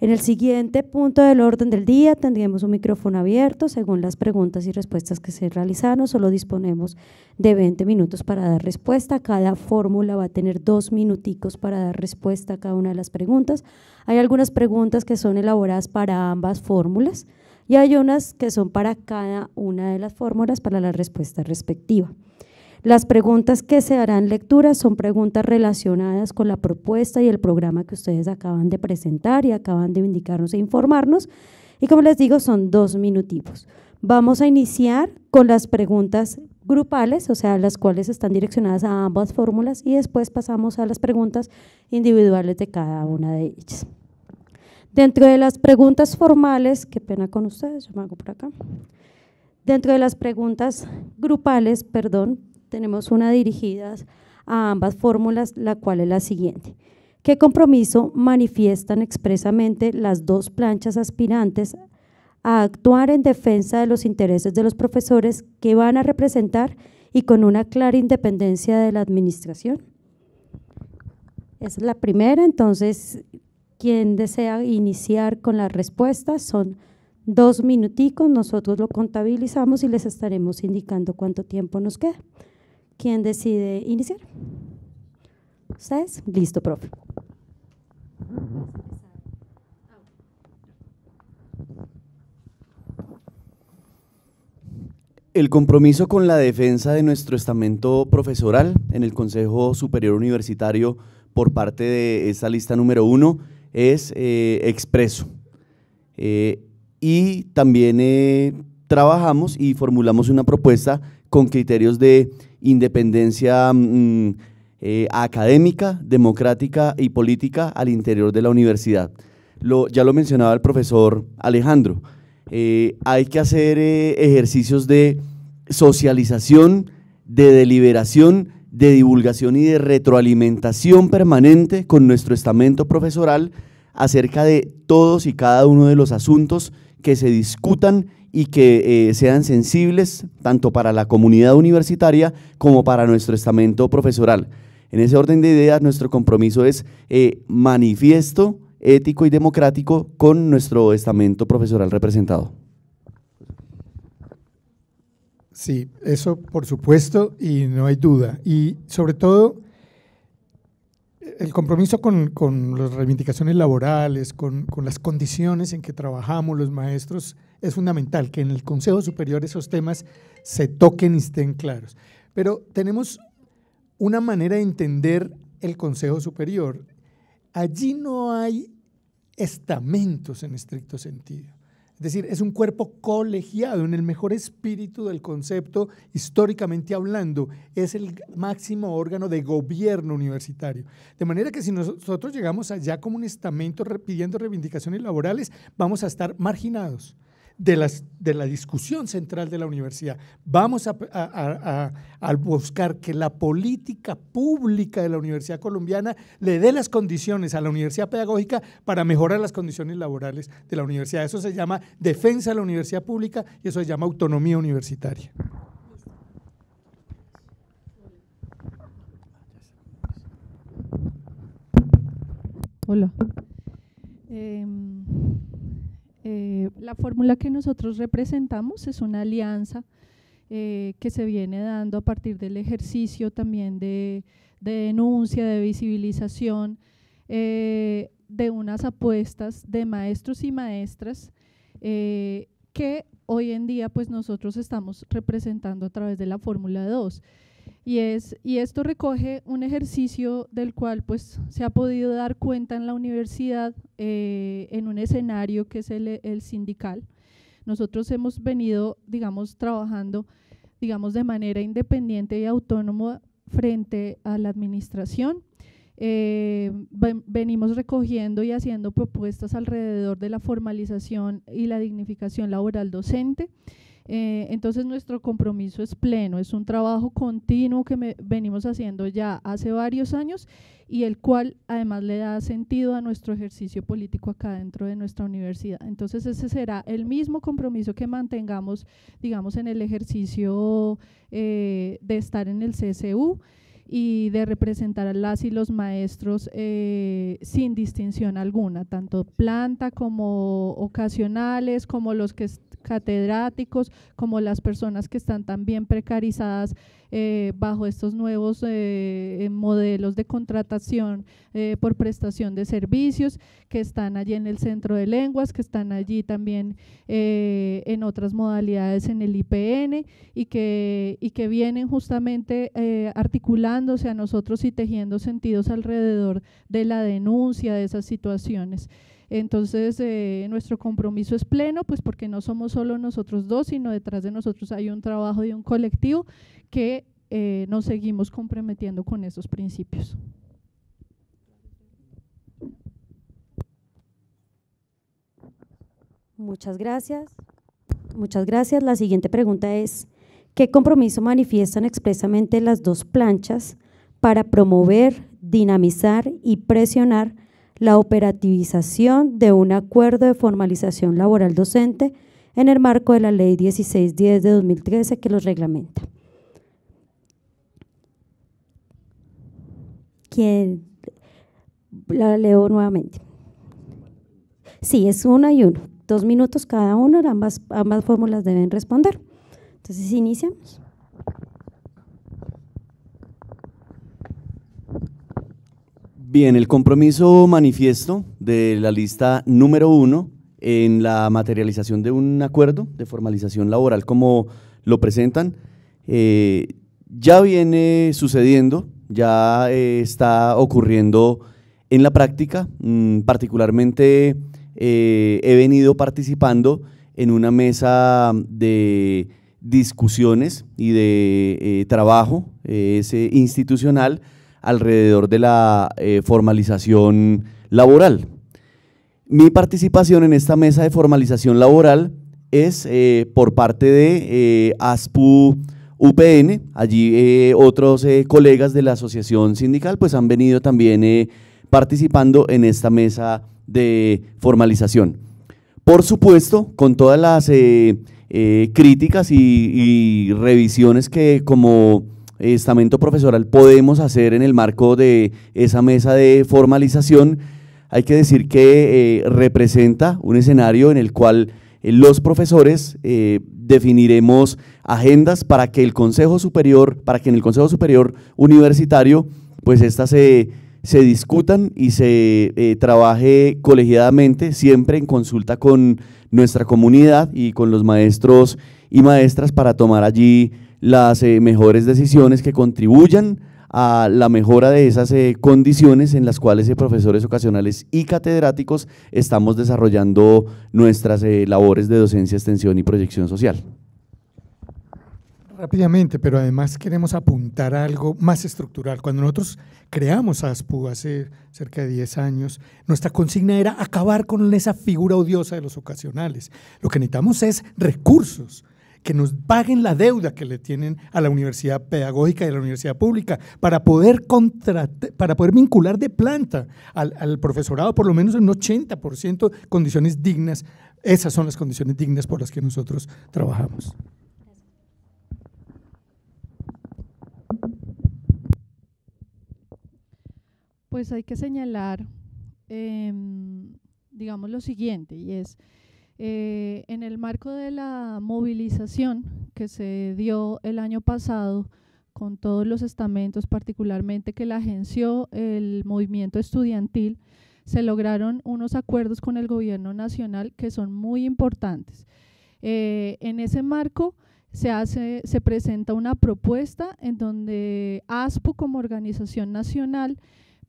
En el siguiente punto del orden del día tendremos un micrófono abierto según las preguntas y respuestas que se realizaron. Solo disponemos de 20 minutos para dar respuesta. Cada fórmula va a tener dos minuticos para dar respuesta a cada una de las preguntas. Hay algunas preguntas que son elaboradas para ambas fórmulas y hay unas que son para cada una de las fórmulas para la respuesta respectiva. Las preguntas que se harán lectura son preguntas relacionadas con la propuesta y el programa que ustedes acaban de presentar y acaban de indicarnos e informarnos. Y como les digo, son dos minutivos. Vamos a iniciar con las preguntas grupales, o sea, las cuales están direccionadas a ambas fórmulas y después pasamos a las preguntas individuales de cada una de ellas. Dentro de las preguntas formales, qué pena con ustedes, yo me hago por acá. Dentro de las preguntas grupales, perdón, tenemos una dirigida a ambas fórmulas, la cual es la siguiente. ¿Qué compromiso manifiestan expresamente las dos planchas aspirantes a actuar en defensa de los intereses de los profesores que van a representar y con una clara independencia de la administración? Esa es la primera, entonces quien desea iniciar con las respuestas son dos minuticos, nosotros lo contabilizamos y les estaremos indicando cuánto tiempo nos queda. ¿Quién decide iniciar? ¿Ustedes? Listo, profe. El compromiso con la defensa de nuestro estamento profesoral en el Consejo Superior Universitario por parte de esta lista número uno es eh, expreso. Eh, y también eh, trabajamos y formulamos una propuesta con criterios de independencia mm, eh, académica, democrática y política al interior de la universidad. ya lo mencionaba el profesor Alejandro, eh, hay que hacer eh, ejercicios de socialización, de deliberación, de divulgación y de retroalimentación permanente con nuestro estamento profesoral acerca de todos y cada uno de los asuntos que se discutan y que eh, sean sensibles tanto para la comunidad universitaria como para nuestro estamento profesoral. En ese orden de ideas, nuestro compromiso es eh, manifiesto, ético y democrático con nuestro estamento profesoral representado. Sí, eso por supuesto y no hay duda. Y sobre todo el compromiso con, las reivindicaciones laborales, con, con, las condiciones en que trabajamos los maestros, es fundamental que en el Consejo Superior esos temas se toquen y estén claros. Pero tenemos una manera de entender el Consejo Superior. Allí no hay estamentos en estricto sentido. Es decir, es un cuerpo colegiado en el mejor espíritu del concepto, históricamente hablando, es el máximo órgano de gobierno universitario. De manera que si nosotros llegamos allá como un estamento pidiendo reivindicaciones laborales, vamos a estar marginados de, las, de la discusión central de la universidad. Vamos a, buscar que la política pública de la Universidad Colombiana le dé las condiciones a la Universidad Pedagógica para mejorar las condiciones laborales de la universidad. Eso se llama defensa de la universidad pública y eso se llama autonomía universitaria. Hola. Em, eh, la fórmula que nosotros representamos es una alianza eh, que se viene dando a partir del ejercicio también de, denuncia, de visibilización, eh, de unas apuestas de maestros y maestras que hoy en día pues nosotros estamos representando a través de la fórmula 2. Y, esto recoge un ejercicio del cual pues, se ha podido dar cuenta en la universidad eh, en un escenario que es el, sindical. Nosotros hemos venido, digamos, trabajando digamos, de manera independiente y autónoma frente a la administración. Eh, venimos recogiendo y haciendo propuestas alrededor de la formalización y la dignificación laboral docente. Eh, entonces nuestro compromiso es pleno, es un trabajo continuo que venimos haciendo ya hace varios años y el cual además le da sentido a nuestro ejercicio político acá dentro de nuestra universidad. Entonces ese será el mismo compromiso que mantengamos, digamos, en el ejercicio eh, de estar en el CCU y de representar a las y los maestros eh, sin distinción alguna, tanto planta como ocasionales, como los que catedráticos, como las personas que están también precarizadas eh, bajo estos nuevos eh, eh, modelos de contratación por prestación de servicios que están allí en el Centro de Lenguas, que están allí también en otras modalidades en el IPN y y que vienen justamente articulándose a nosotros y tejiendo sentidos alrededor de la denuncia de esas situaciones. Entonces, eh, nuestro compromiso es pleno, pues porque no somos solo nosotros dos, sino detrás de nosotros hay un trabajo y un colectivo que eh, nos seguimos comprometiendo con esos principios. Muchas gracias. Muchas gracias. La siguiente pregunta es, ¿qué compromiso manifiestan expresamente las dos planchas para promover, dinamizar y presionar la operativización de un acuerdo de formalización laboral docente en el marco de la Ley 1610 de 2013 que los reglamenta. ¿Quién? La leo nuevamente. Sí, es una y uno. Dos minutos cada uno, ambas, ambas fórmulas deben responder. Entonces iniciamos. Bien, el compromiso manifiesto de la lista número uno en la materialización de un acuerdo de formalización laboral como lo presentan, eh, ya viene sucediendo, ya eh, está ocurriendo en la práctica. Mm, particularmente eh, he venido participando en una mesa de discusiones y de trabajo institucional alrededor de la eh, formalización laboral. Mi participación en esta mesa de formalización laboral es eh, por parte de eh, ASPU UPN. Allí otros colegas de la asociación sindical pues, han venido también participando en esta mesa de formalización. Por supuesto, con todas las críticas y, y revisiones que como estamento profesoral podemos hacer en el marco de esa mesa de formalización, hay que decir que eh, representa un escenario en el cual eh, los profesores eh, definiremos agendas para que el Consejo Superior, para que en el Consejo Superior Universitario, pues estas se, se discutan y se trabaje colegiadamente, siempre en consulta con nuestra comunidad y con los maestros y maestras para tomar allí las eh, mejores decisiones que contribuyan a la mejora de esas eh, condiciones en las cuales de eh, profesores ocasionales y catedráticos estamos desarrollando nuestras labores de docencia, extensión y proyección social. Rápidamente, pero además queremos apuntar a algo más estructural. Cuando nosotros creamos ASPU hace cerca de 10 años, nuestra consigna era acabar con esa figura odiosa de los ocasionales. Lo que necesitamos es recursos que nos paguen la deuda que le tienen a la universidad pedagógica y a la universidad pública para poder, para poder vincular de planta al, profesorado por lo menos en un 80% condiciones dignas. Esas son las condiciones dignas por las que nosotros trabajamos. Pues hay que señalar, em, digamos, lo siguiente, y es eh, en el marco de la movilización que se dio el año pasado con todos los estamentos, particularmente que la agenció el movimiento estudiantil, se lograron unos acuerdos con el gobierno nacional que son muy importantes. Eh, en ese marco se, hace, se presenta una propuesta en donde ASPU como organización nacional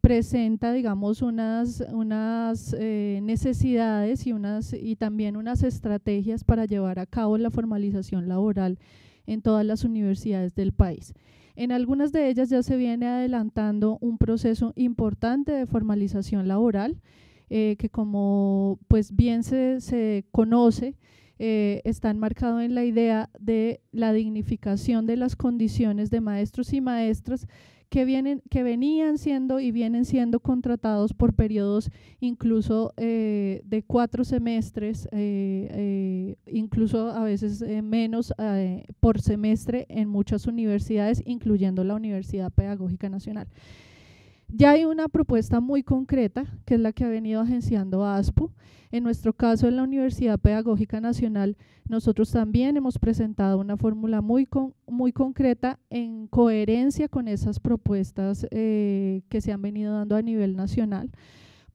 presenta, digamos, unas, unas eh, necesidades y, unas, y también unas estrategias para llevar a cabo la formalización laboral en todas las universidades del país. En algunas de ellas ya se viene adelantando un proceso importante de formalización laboral, eh, que como pues bien se, conoce, eh, está enmarcado en la idea de la dignificación de las condiciones de maestros y maestras que, vienen, que venían siendo y vienen siendo contratados por periodos incluso eh, de cuatro semestres, eh, eh, incluso a veces menos por semestre en muchas universidades, incluyendo la Universidad Pedagógica Nacional. Ya hay una propuesta muy concreta, que es la que ha venido agenciando ASPU, En nuestro caso, en la Universidad Pedagógica Nacional, nosotros también hemos presentado una fórmula muy, muy concreta en coherencia con esas propuestas eh, que se han venido dando a nivel nacional.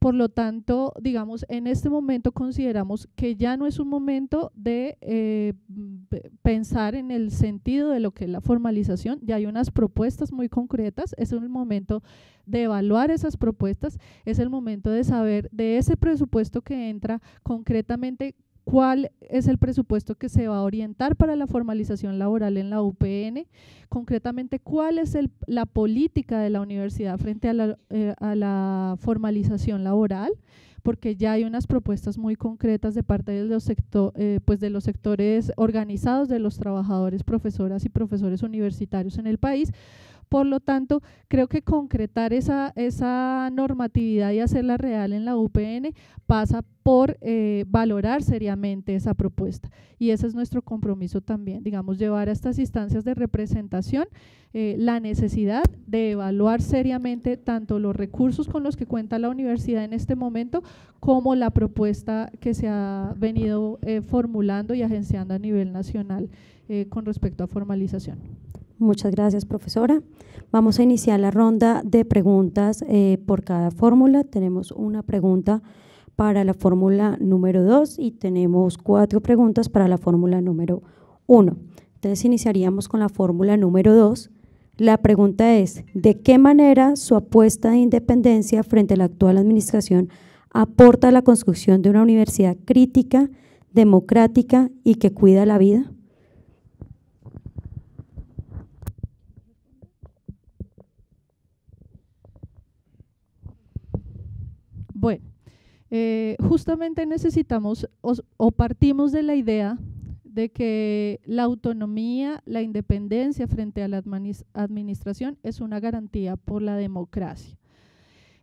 Por lo tanto, digamos, en este momento consideramos que ya no es un momento de eh, pensar en el sentido de lo que es la formalización, ya hay unas propuestas muy concretas, es el momento de evaluar esas propuestas, es el momento de saber de ese presupuesto que entra concretamente cuál es el presupuesto que se va a orientar para la formalización laboral en la UPN, concretamente cuál es la política de la universidad frente eh, a la, formalización laboral, porque ya hay unas propuestas muy concretas de parte de sector, eh, pues, de los sectores organizados de los trabajadores, profesoras y profesores universitarios en el país por lo tanto, creo que concretar esa, esa normatividad y hacerla real en la UPN pasa por eh, valorar seriamente esa propuesta. Y ese es nuestro compromiso también, digamos, llevar a estas instancias de representación eh, la necesidad de evaluar seriamente tanto los recursos con los que cuenta la universidad en este momento como la propuesta que se ha venido eh, formulando y agenciando a nivel nacional con respecto a formalización. Muchas gracias, profesora. Vamos a iniciar la ronda de preguntas eh, por cada fórmula. Tenemos una pregunta para la fórmula número 2 y tenemos cuatro preguntas para la fórmula número 1. Entonces iniciaríamos con la fórmula número 2. La pregunta es, ¿de qué manera su apuesta de independencia frente a la actual administración aporta a la construcción de una universidad crítica, democrática y que cuida la vida? Bueno, eh, justamente necesitamos o partimos de la idea de que la autonomía, la independencia frente a la administración es una garantía por la democracia.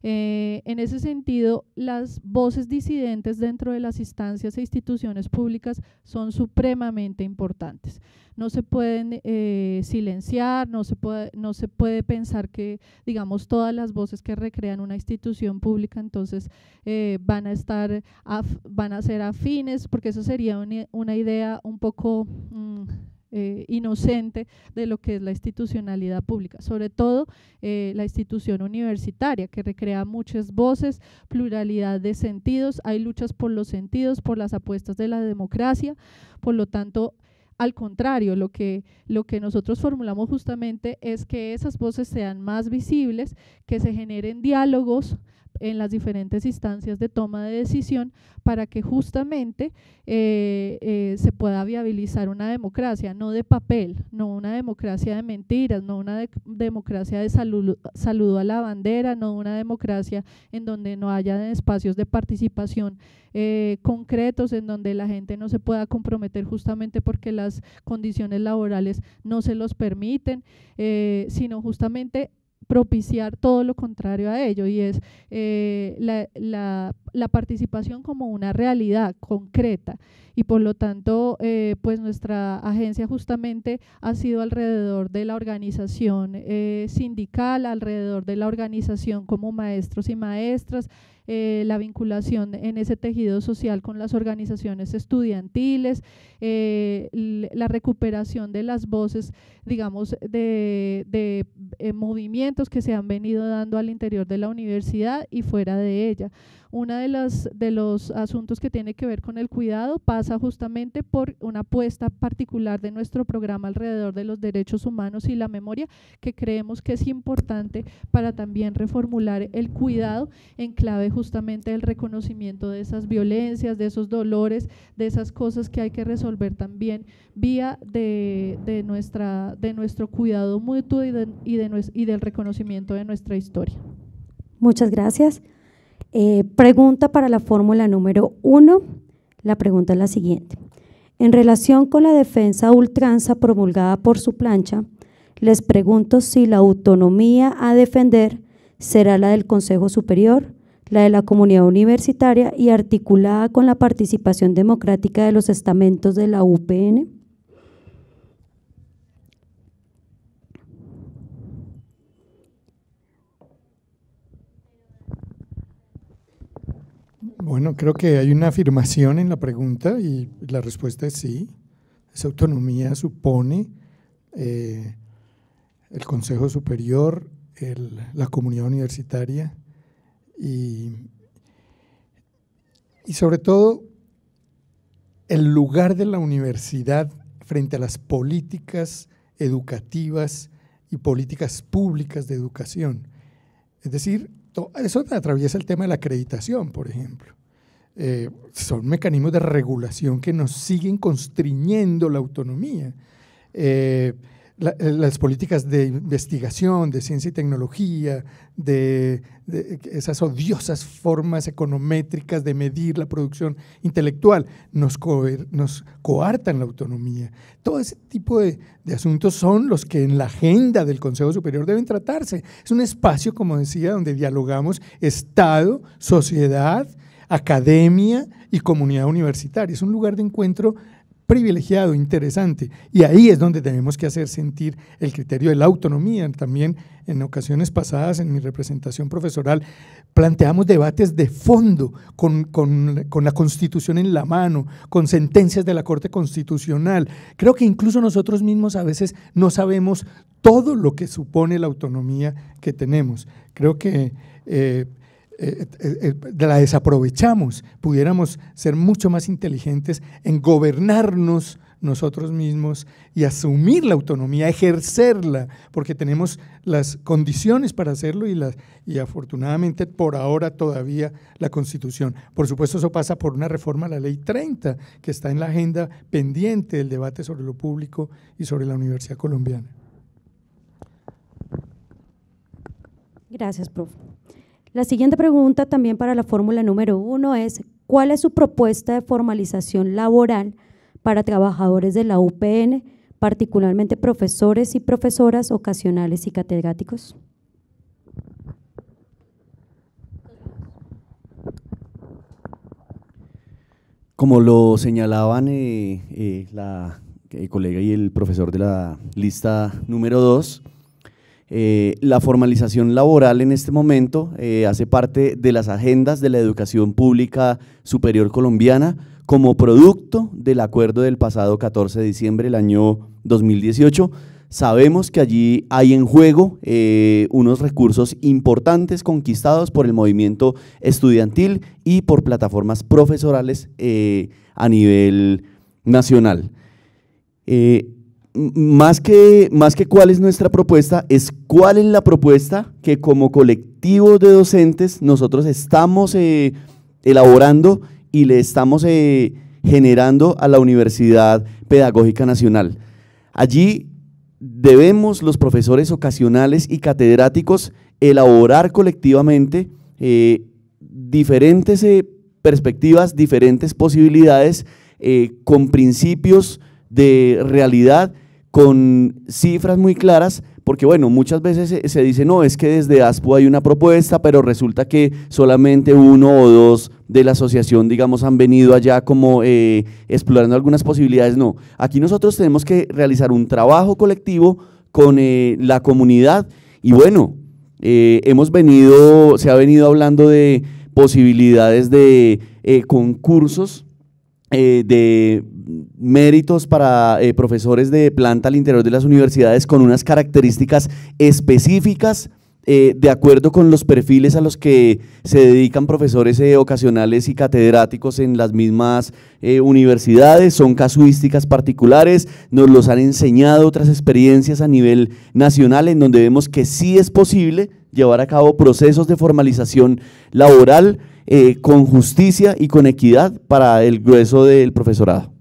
Eh, en ese sentido, las voces disidentes dentro de las instancias e instituciones públicas son supremamente importantes. No se pueden eh, silenciar, no se, puede, no se puede pensar que, digamos, todas las voces que recrean una institución pública entonces eh, van, a estar van a ser afines, porque eso sería una, idea un poco... Mm, eh, inocente de lo que es la institucionalidad pública, sobre todo eh, la institución universitaria, que recrea muchas voces, pluralidad de sentidos, hay luchas por los sentidos, por las apuestas de la democracia, por lo tanto, al contrario, lo que, lo que nosotros formulamos justamente es que esas voces sean más visibles, que se generen diálogos en las diferentes instancias de toma de decisión para que justamente eh, eh, se pueda viabilizar una democracia, no de papel, no una democracia de mentiras, no una democracia de saludo, saludo a la bandera, no una democracia en donde no haya espacios de participación eh, concretos, en donde la gente no se pueda comprometer justamente porque las condiciones laborales no se los permiten, sino justamente propiciar todo lo contrario a ello y es eh, la, participación como una realidad concreta y por lo tanto eh, pues nuestra agencia justamente ha sido alrededor de la organización eh, sindical, alrededor de la organización como maestros y maestras eh, la vinculación en ese tejido social con las organizaciones estudiantiles, eh, la recuperación de las voces, digamos, de, eh, movimientos que se han venido dando al interior de la universidad y fuera de ella. Uno de, las, de los asuntos que tiene que ver con el cuidado pasa justamente por una apuesta particular de nuestro programa alrededor de los derechos humanos y la memoria, que creemos que es importante para también reformular el cuidado en clave justamente del reconocimiento de esas violencias, de esos dolores, de esas cosas que hay que resolver también vía de, nuestra, de nuestro cuidado mutuo y, de, y del reconocimiento de nuestra historia. Muchas gracias. Eh, pregunta para la fórmula número uno. La pregunta es la siguiente. En relación con la defensa ultranza promulgada por su plancha, les pregunto si la autonomía a defender será la del Consejo Superior, la de la comunidad universitaria y articulada con la participación democrática de los estamentos de la UPN. Bueno, creo que hay una afirmación en la pregunta y la respuesta es sí. Esa autonomía supone eh, el Consejo Superior, la comunidad universitaria y, y sobre todo el lugar de la universidad frente a las políticas educativas y políticas públicas de educación. Es decir, eso atraviesa el tema de la acreditación, por ejemplo. Eh, son mecanismos de regulación que nos siguen constriñendo la autonomía. Eh, las políticas de investigación, de ciencia y tecnología, de esas odiosas formas econométricas de medir la producción intelectual, nos, coartan la autonomía. Todo ese tipo de, de, asuntos son los que en la agenda del Consejo Superior deben tratarse. Es un espacio, como decía, donde dialogamos Estado, sociedad, academia y comunidad universitaria. Es un lugar de encuentro privilegiado, interesante. Y ahí es donde tenemos que hacer sentir el criterio de la autonomía. También en ocasiones pasadas, en mi representación profesoral, planteamos debates de fondo con, la Constitución en la mano, con sentencias de la Corte Constitucional. Creo que incluso nosotros mismos a veces no sabemos todo lo que supone la autonomía que tenemos. Creo que eh, eh, eh, eh, la desaprovechamos, pudiéramos ser mucho más inteligentes en gobernarnos nosotros mismos y asumir la autonomía, ejercerla, porque tenemos las condiciones para hacerlo y, las, y afortunadamente por ahora todavía la Constitución. Por supuesto, eso pasa por una reforma a la Ley 30, que está en la agenda pendiente del debate sobre lo público y sobre la Universidad Colombiana. Gracias, profe. La siguiente pregunta también para la fórmula número uno es, ¿cuál es su propuesta de formalización laboral para trabajadores de la UPN, particularmente profesores y profesoras ocasionales y catedráticos? Como lo señalaban eh, eh, el la colega y el profesor de la lista número dos, eh, la formalización laboral en este momento eh, hace parte de las agendas de la educación pública superior colombiana como producto del acuerdo del pasado 14 de diciembre del año 2018. Sabemos que allí hay en juego eh, unos recursos importantes conquistados por el movimiento estudiantil y por plataformas profesorales a nivel nacional más que, cuál es nuestra propuesta, es cuál es la propuesta que como colectivo de docentes nosotros estamos eh, elaborando y le estamos eh, generando a la Universidad Pedagógica Nacional. Allí debemos los profesores ocasionales y catedráticos elaborar colectivamente eh, diferentes perspectivas, diferentes posibilidades con principios de realidad con cifras muy claras, porque bueno, muchas veces se, dice, no, es que desde ASPU hay una propuesta, pero resulta que solamente uno o dos de la asociación, digamos, han venido allá como eh, explorando algunas posibilidades. No, aquí nosotros tenemos que realizar un trabajo colectivo con eh, la comunidad y bueno, eh, hemos venido, se ha venido hablando de posibilidades de concursos eh, de méritos para eh, profesores de planta al interior de las universidades con unas características específicas eh, de acuerdo con los perfiles a los que se dedican profesores ocasionales y catedráticos en las mismas universidades, son casuísticas particulares, nos los han enseñado otras experiencias a nivel nacional en donde vemos que sí es posible llevar a cabo procesos de formalización laboral eh, con justicia y con equidad para el grueso del profesorado.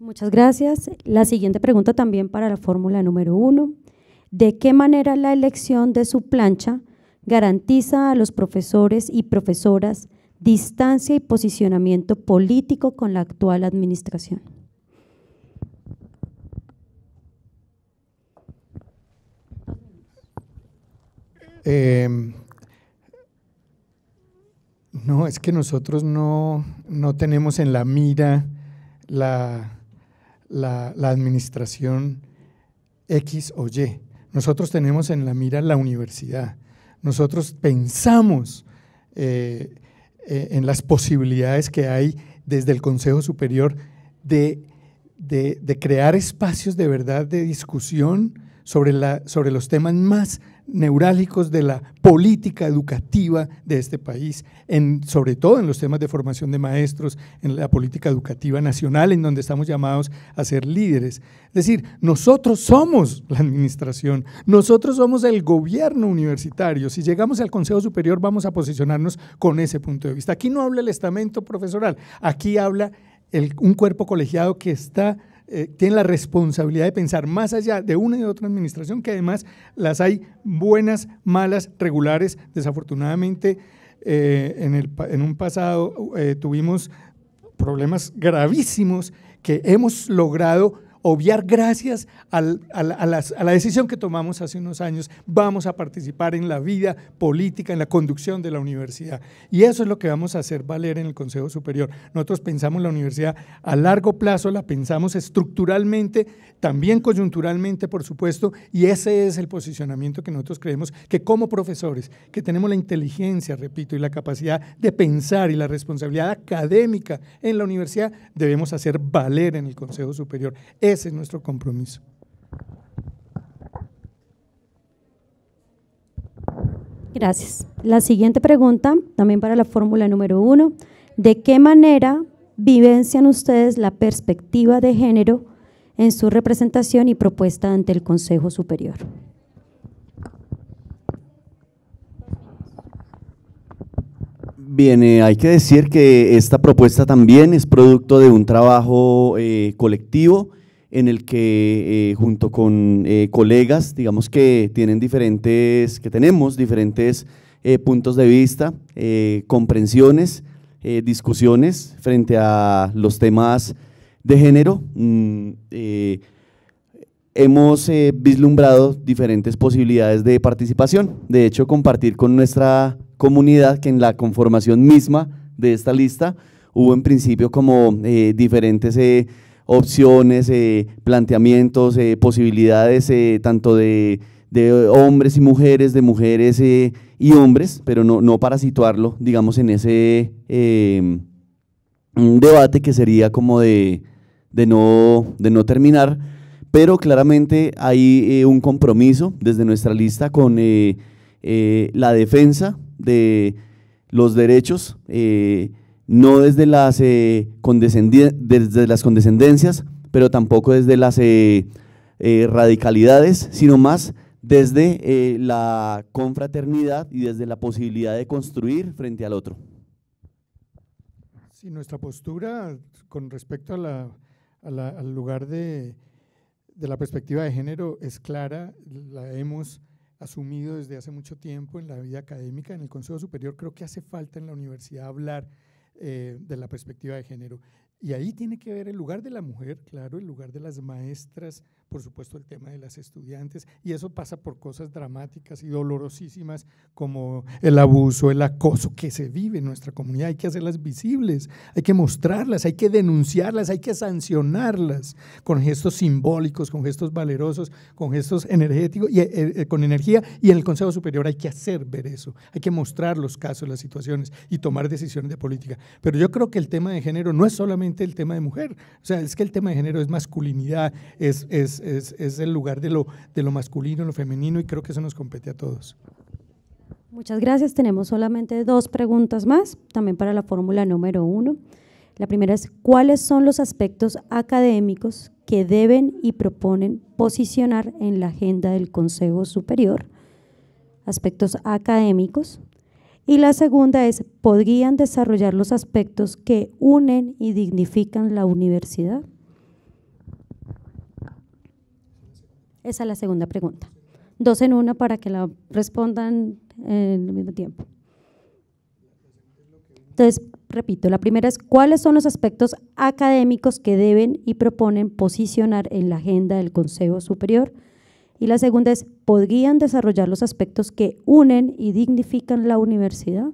Muchas gracias. La siguiente pregunta también para la fórmula número uno. ¿De qué manera la elección de su plancha garantiza a los profesores y profesoras distancia y posicionamiento político con la actual administración? Eh, no, es que nosotros no, tenemos en la mira la, administración X o Y. Nosotros tenemos en la mira la universidad. Nosotros pensamos eh, eh, en las posibilidades que hay desde el Consejo Superior de crear espacios de verdad de discusión sobre, la, sobre los temas más neurálgicos de la política educativa de este país, en, sobre todo en los temas de formación de maestros, en la política educativa nacional, en donde estamos llamados a ser líderes. Es decir, nosotros somos la administración, nosotros somos el gobierno universitario. Si llegamos al Consejo Superior vamos a posicionarnos con ese punto de vista. Aquí no habla el estamento profesoral, aquí habla un cuerpo colegiado que está tiene eh, tienen la responsabilidad de pensar más allá de una y de otra administración, que además las hay buenas, malas, regulares. Desafortunadamente, eh, en, el, en, un pasado eh, tuvimos problemas gravísimos que hemos logrado obviar gracias a, la, a la decisión que tomamos hace unos años, vamos a participar en la vida política, en la conducción de la universidad. Y eso es lo que vamos a hacer valer en el Consejo Superior. Nosotros pensamos la universidad a largo plazo, la pensamos estructuralmente también coyunturalmente, por supuesto, y ese es el posicionamiento que nosotros creemos que como profesores, que tenemos la inteligencia, repito, y la capacidad de pensar y la responsabilidad académica en la universidad, debemos hacer valer en el Consejo Superior. Ese es nuestro compromiso. Gracias. La siguiente pregunta, también para la fórmula número uno, ¿de qué manera vivencian ustedes la perspectiva de género? en su representación y propuesta ante el Consejo Superior. Bien, eh, hay que decir que esta propuesta también es producto de un trabajo eh, colectivo en el que eh, junto con colegas, digamos que tienen diferentes, que tenemos diferentes puntos de vista, comprensiones, discusiones frente a los temas de género. Mm, eh, hemos eh, vislumbrado diferentes posibilidades de participación. De hecho, compartir con nuestra comunidad que en la conformación misma de esta lista hubo en principio como eh, diferentes opciones, planteamientos, posibilidades tanto de, hombres y mujeres, de mujeres y hombres, pero no, no para situarlo, digamos, en ese un debate que sería como de, no, de no terminar, pero claramente hay eh, un compromiso desde nuestra lista con eh, eh, la defensa de los derechos, no desde las, desde las condescendencias, pero tampoco desde las radicalidades, sino más desde la confraternidad y desde la posibilidad de construir frente al otro. Sí, nuestra postura con respecto al lugar de, la perspectiva de género es clara, la hemos asumido desde hace mucho tiempo en la vida académica, en el Consejo Superior, creo que hace falta en la universidad hablar eh, de la perspectiva de género. Y ahí tiene que ver el lugar de la mujer, claro, el lugar de las maestras por supuesto el tema de las estudiantes, y eso pasa por cosas dramáticas y dolorosísimas como el abuso, el acoso que se vive en nuestra comunidad. Hay que hacerlas visibles, hay que mostrarlas, hay que denunciarlas, hay que sancionarlas con gestos simbólicos, con gestos valerosos, con gestos energéticos, y, eh, eh, eh, con energía, y en el Consejo Superior hay que hacer ver eso, hay que mostrar los casos, las situaciones y tomar decisiones de política. Pero yo creo que el tema de género no es solamente el tema de mujer, o sea, es que el tema de género es masculinidad, es, es es, el lugar de lo, de lo masculino, lo femenino, y creo que eso nos compete a todos. Muchas gracias. Tenemos solamente dos preguntas más, también para la fórmula número uno. La primera es, ¿cuáles son los aspectos académicos que deben y proponen posicionar en la agenda del Consejo Superior? Aspectos académicos. Y la segunda es, ¿podrían desarrollar los aspectos que unen y dignifican la universidad? Esa es la segunda pregunta. Dos en una para que la respondan en el mismo tiempo. Entonces, repito, la primera es cuáles son los aspectos académicos que deben y proponen posicionar en la agenda del Consejo Superior. Y la segunda es, ¿podrían desarrollar los aspectos que unen y dignifican la universidad?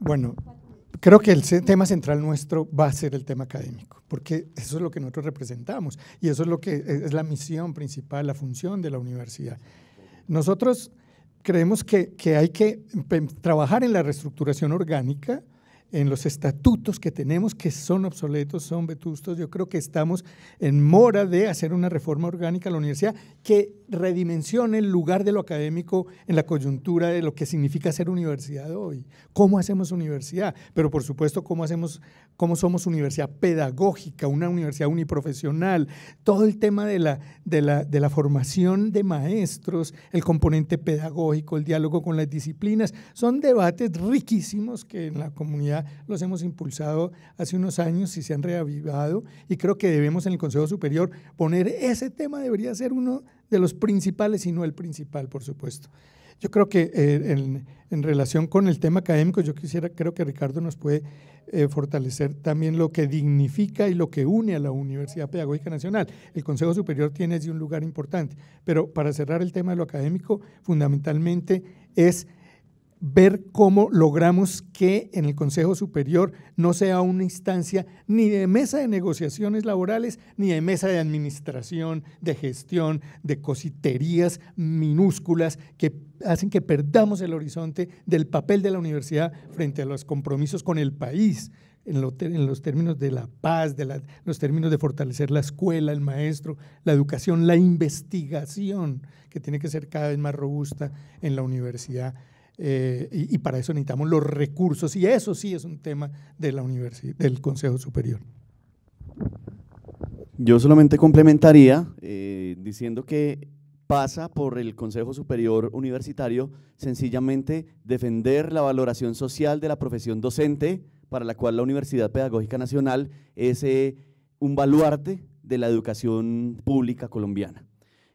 Bueno, Creo que el tema central nuestro va a ser el tema académico, porque eso es lo que nosotros representamos y eso es lo que e-, es la misión principal, la función de la universidad. Nosotros creemos que, que hay que em, trabajar en la reestructuración orgánica, en los estatutos que tenemos que son obsoletos, son vetustos. Yo creo que estamos en mora de hacer una reforma orgánica a la universidad que redimensione el lugar de lo académico en la coyuntura de lo que significa ser universidad hoy. ¿Cómo hacemos universidad? Pero por supuesto, ¿cómo, hacemos, cómo somos universidad pedagógica, una universidad uniprofesional? Todo el tema de la, de la, de la formación de maestros, el componente pedagógico, el diálogo con las disciplinas, son debates riquísimos que en la comunidad los hemos impulsado hace unos años y se han reavivado y creo que debemos en el Consejo Superior poner ese tema, debería ser uno de los principales y no el principal, por supuesto. Yo creo que eh, en, relación con el tema académico, yo quisiera, creo que Ricardo nos puede eh, fortalecer también lo que dignifica y lo que une a la Universidad Pedagógica Nacional. El Consejo Superior tiene desde un lugar importante, pero para cerrar el tema de lo académico, fundamentalmente es ver cómo logramos que en el Consejo Superior no sea una instancia ni de mesa de negociaciones laborales, ni de mesa de administración, de gestión, de cositerías minúsculas que hacen que perdamos el horizonte del papel de la universidad frente a los compromisos con el país, en, los términos de la paz, de los términos de fortalecer la escuela, el maestro, la educación, la investigación, que tiene que ser cada vez más robusta en la universidad eh, y, para eso necesitamos los recursos y eso sí es un tema de la universidad, del Consejo Superior. Yo solamente complementaría eh, diciendo que pasa por el Consejo Superior Universitario sencillamente defender la valoración social de la profesión docente para la cual la Universidad Pedagógica Nacional es eh, un baluarte de la educación pública colombiana.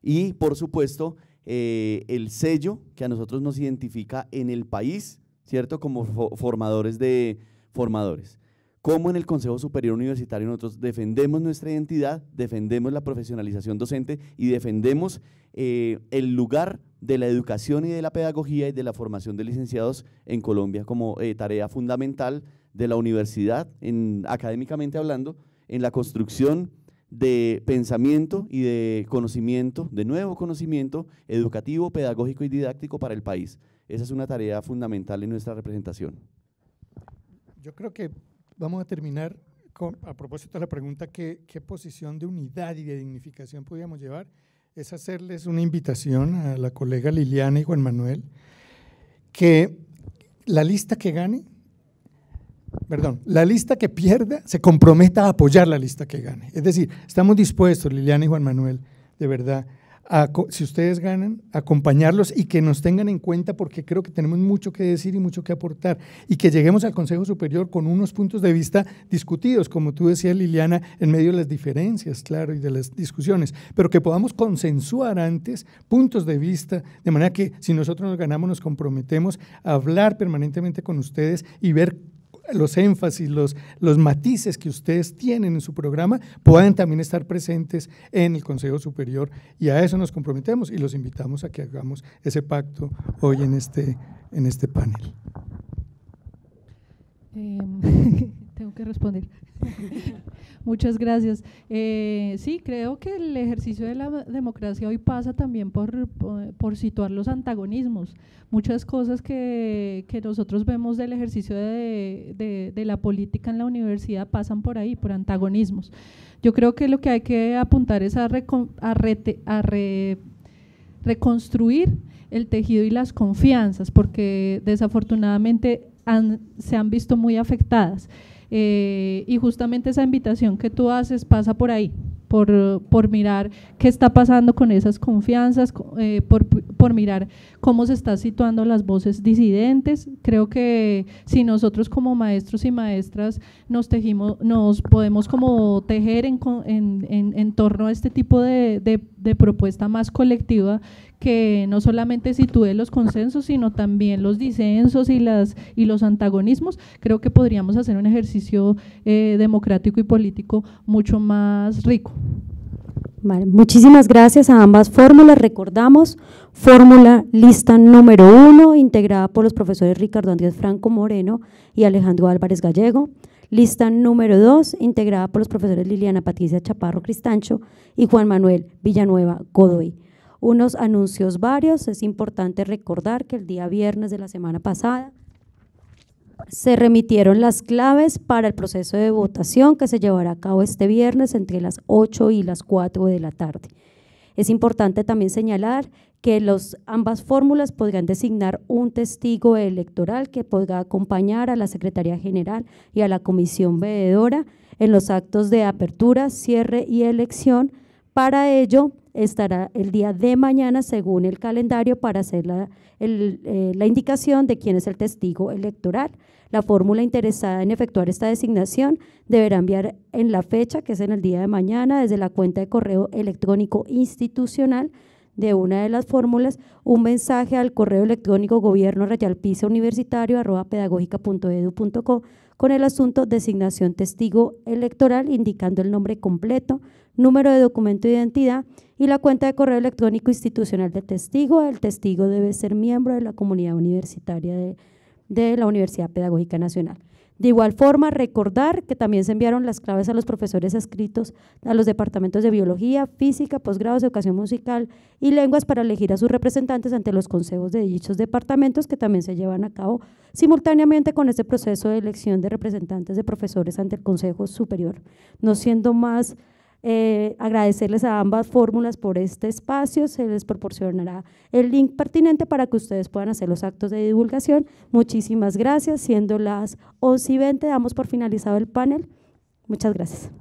Y, por supuesto, eh, el sello que a nosotros nos identifica en el país, ¿cierto? Como formadores de formadores. Como en el Consejo Superior Universitario nosotros defendemos nuestra identidad, defendemos la profesionalización docente y defendemos eh, el lugar de la educación y de la pedagogía y de la formación de licenciados en Colombia como eh, tarea fundamental de la universidad, en, académicamente hablando, en la construcción de pensamiento y de conocimiento, de nuevo conocimiento educativo, pedagógico y didáctico para el país. Esa es una tarea fundamental en nuestra representación. Yo creo que vamos a terminar con, a propósito de la pregunta, ¿qué, qué posición de unidad y de dignificación podríamos llevar? Es hacerles una invitación a la colega Liliana y Juan Manuel, que la lista que gane perdón, la lista que pierda se comprometa a apoyar la lista que gane. Es decir, estamos dispuestos, Liliana y Juan Manuel, de verdad, a, si ustedes ganan, acompañarlos y que nos tengan en cuenta porque creo que tenemos mucho que decir y mucho que aportar y que lleguemos al Consejo Superior con unos puntos de vista discutidos, como tú decías Liliana, en medio de las diferencias, claro, y de las discusiones, pero que podamos consensuar antes puntos de vista, de manera que si nosotros nos ganamos nos comprometemos a hablar permanentemente con ustedes y ver los énfasis, los, los matices que ustedes tienen en su programa puedan también estar presentes en el Consejo Superior y a eso nos comprometemos y los invitamos a que hagamos ese pacto hoy en este, en este panel. Em, tengo que responder. Muchas gracias. Eh, sí, creo que el ejercicio de la democracia hoy pasa también por, situar los antagonismos. Muchas cosas que, nosotros vemos del ejercicio de, la política en la universidad pasan por ahí, por antagonismos. Yo creo que lo que hay que apuntar es a, reconstruir el tejido y las confianzas, porque desafortunadamente se han visto muy afectadas. Eh, y justamente esa invitación que tú haces pasa por ahí, por, mirar qué está pasando con esas confianzas, eh, por, mirar cómo se están situando las voces disidentes. Creo que si nosotros como maestros y maestras nos, tejimos, nos podemos como tejer en, en, en, torno a este tipo de propuesta más colectiva, que no solamente sitúe los consensos, sino también los disensos y, las, y los antagonismos, creo que podríamos hacer un ejercicio eh, democrático y político mucho más rico. Vale, muchísimas gracias a ambas fórmulas. Recordamos, fórmula lista número uno, integrada por los profesores Ricardo Andrés Franco Moreno y Alejandro Álvarez Gallego. Lista número dos, integrada por los profesores Liliana Patricia Chaparro Cristancho y Juan Manuel Villanueva Godoy unos anuncios varios. Es importante recordar que el día viernes de la semana pasada se remitieron las claves para el proceso de votación que se llevará a cabo este viernes entre las 8 y las 4 de la tarde. Es importante también señalar que los, ambas fórmulas podrán designar un testigo electoral que podrá acompañar a la Secretaría General y a la Comisión Veedora en los actos de apertura, cierre y elección. Para ello, estará el día de mañana según el calendario para hacer eh, la, indicación de quién es el testigo electoral. La fórmula interesada en efectuar esta designación deberá enviar en la fecha, que es en el día de mañana, desde la cuenta de correo electrónico institucional de una de las fórmulas un mensaje al correo electrónico gobierno universitario con el asunto designación testigo electoral indicando el nombre completo, número de documento de identidad y la cuenta de correo electrónico institucional de testigo. El testigo debe ser miembro de la comunidad universitaria de, de la Universidad Pedagógica Nacional. De igual forma, recordar que también se enviaron las claves a los profesores adscritos a los departamentos de biología, física, posgrados, educación musical y lenguas para elegir a sus representantes ante los consejos de dichos departamentos que también se llevan a cabo simultáneamente con este proceso de elección de representantes de profesores ante el Consejo Superior, no siendo más eh, agradecerles a ambas fórmulas por este espacio. Se les proporcionará el link pertinente para que ustedes puedan hacer los actos de divulgación. Muchísimas gracias. Siendo las 11 y 20, damos por finalizado el panel. Muchas gracias.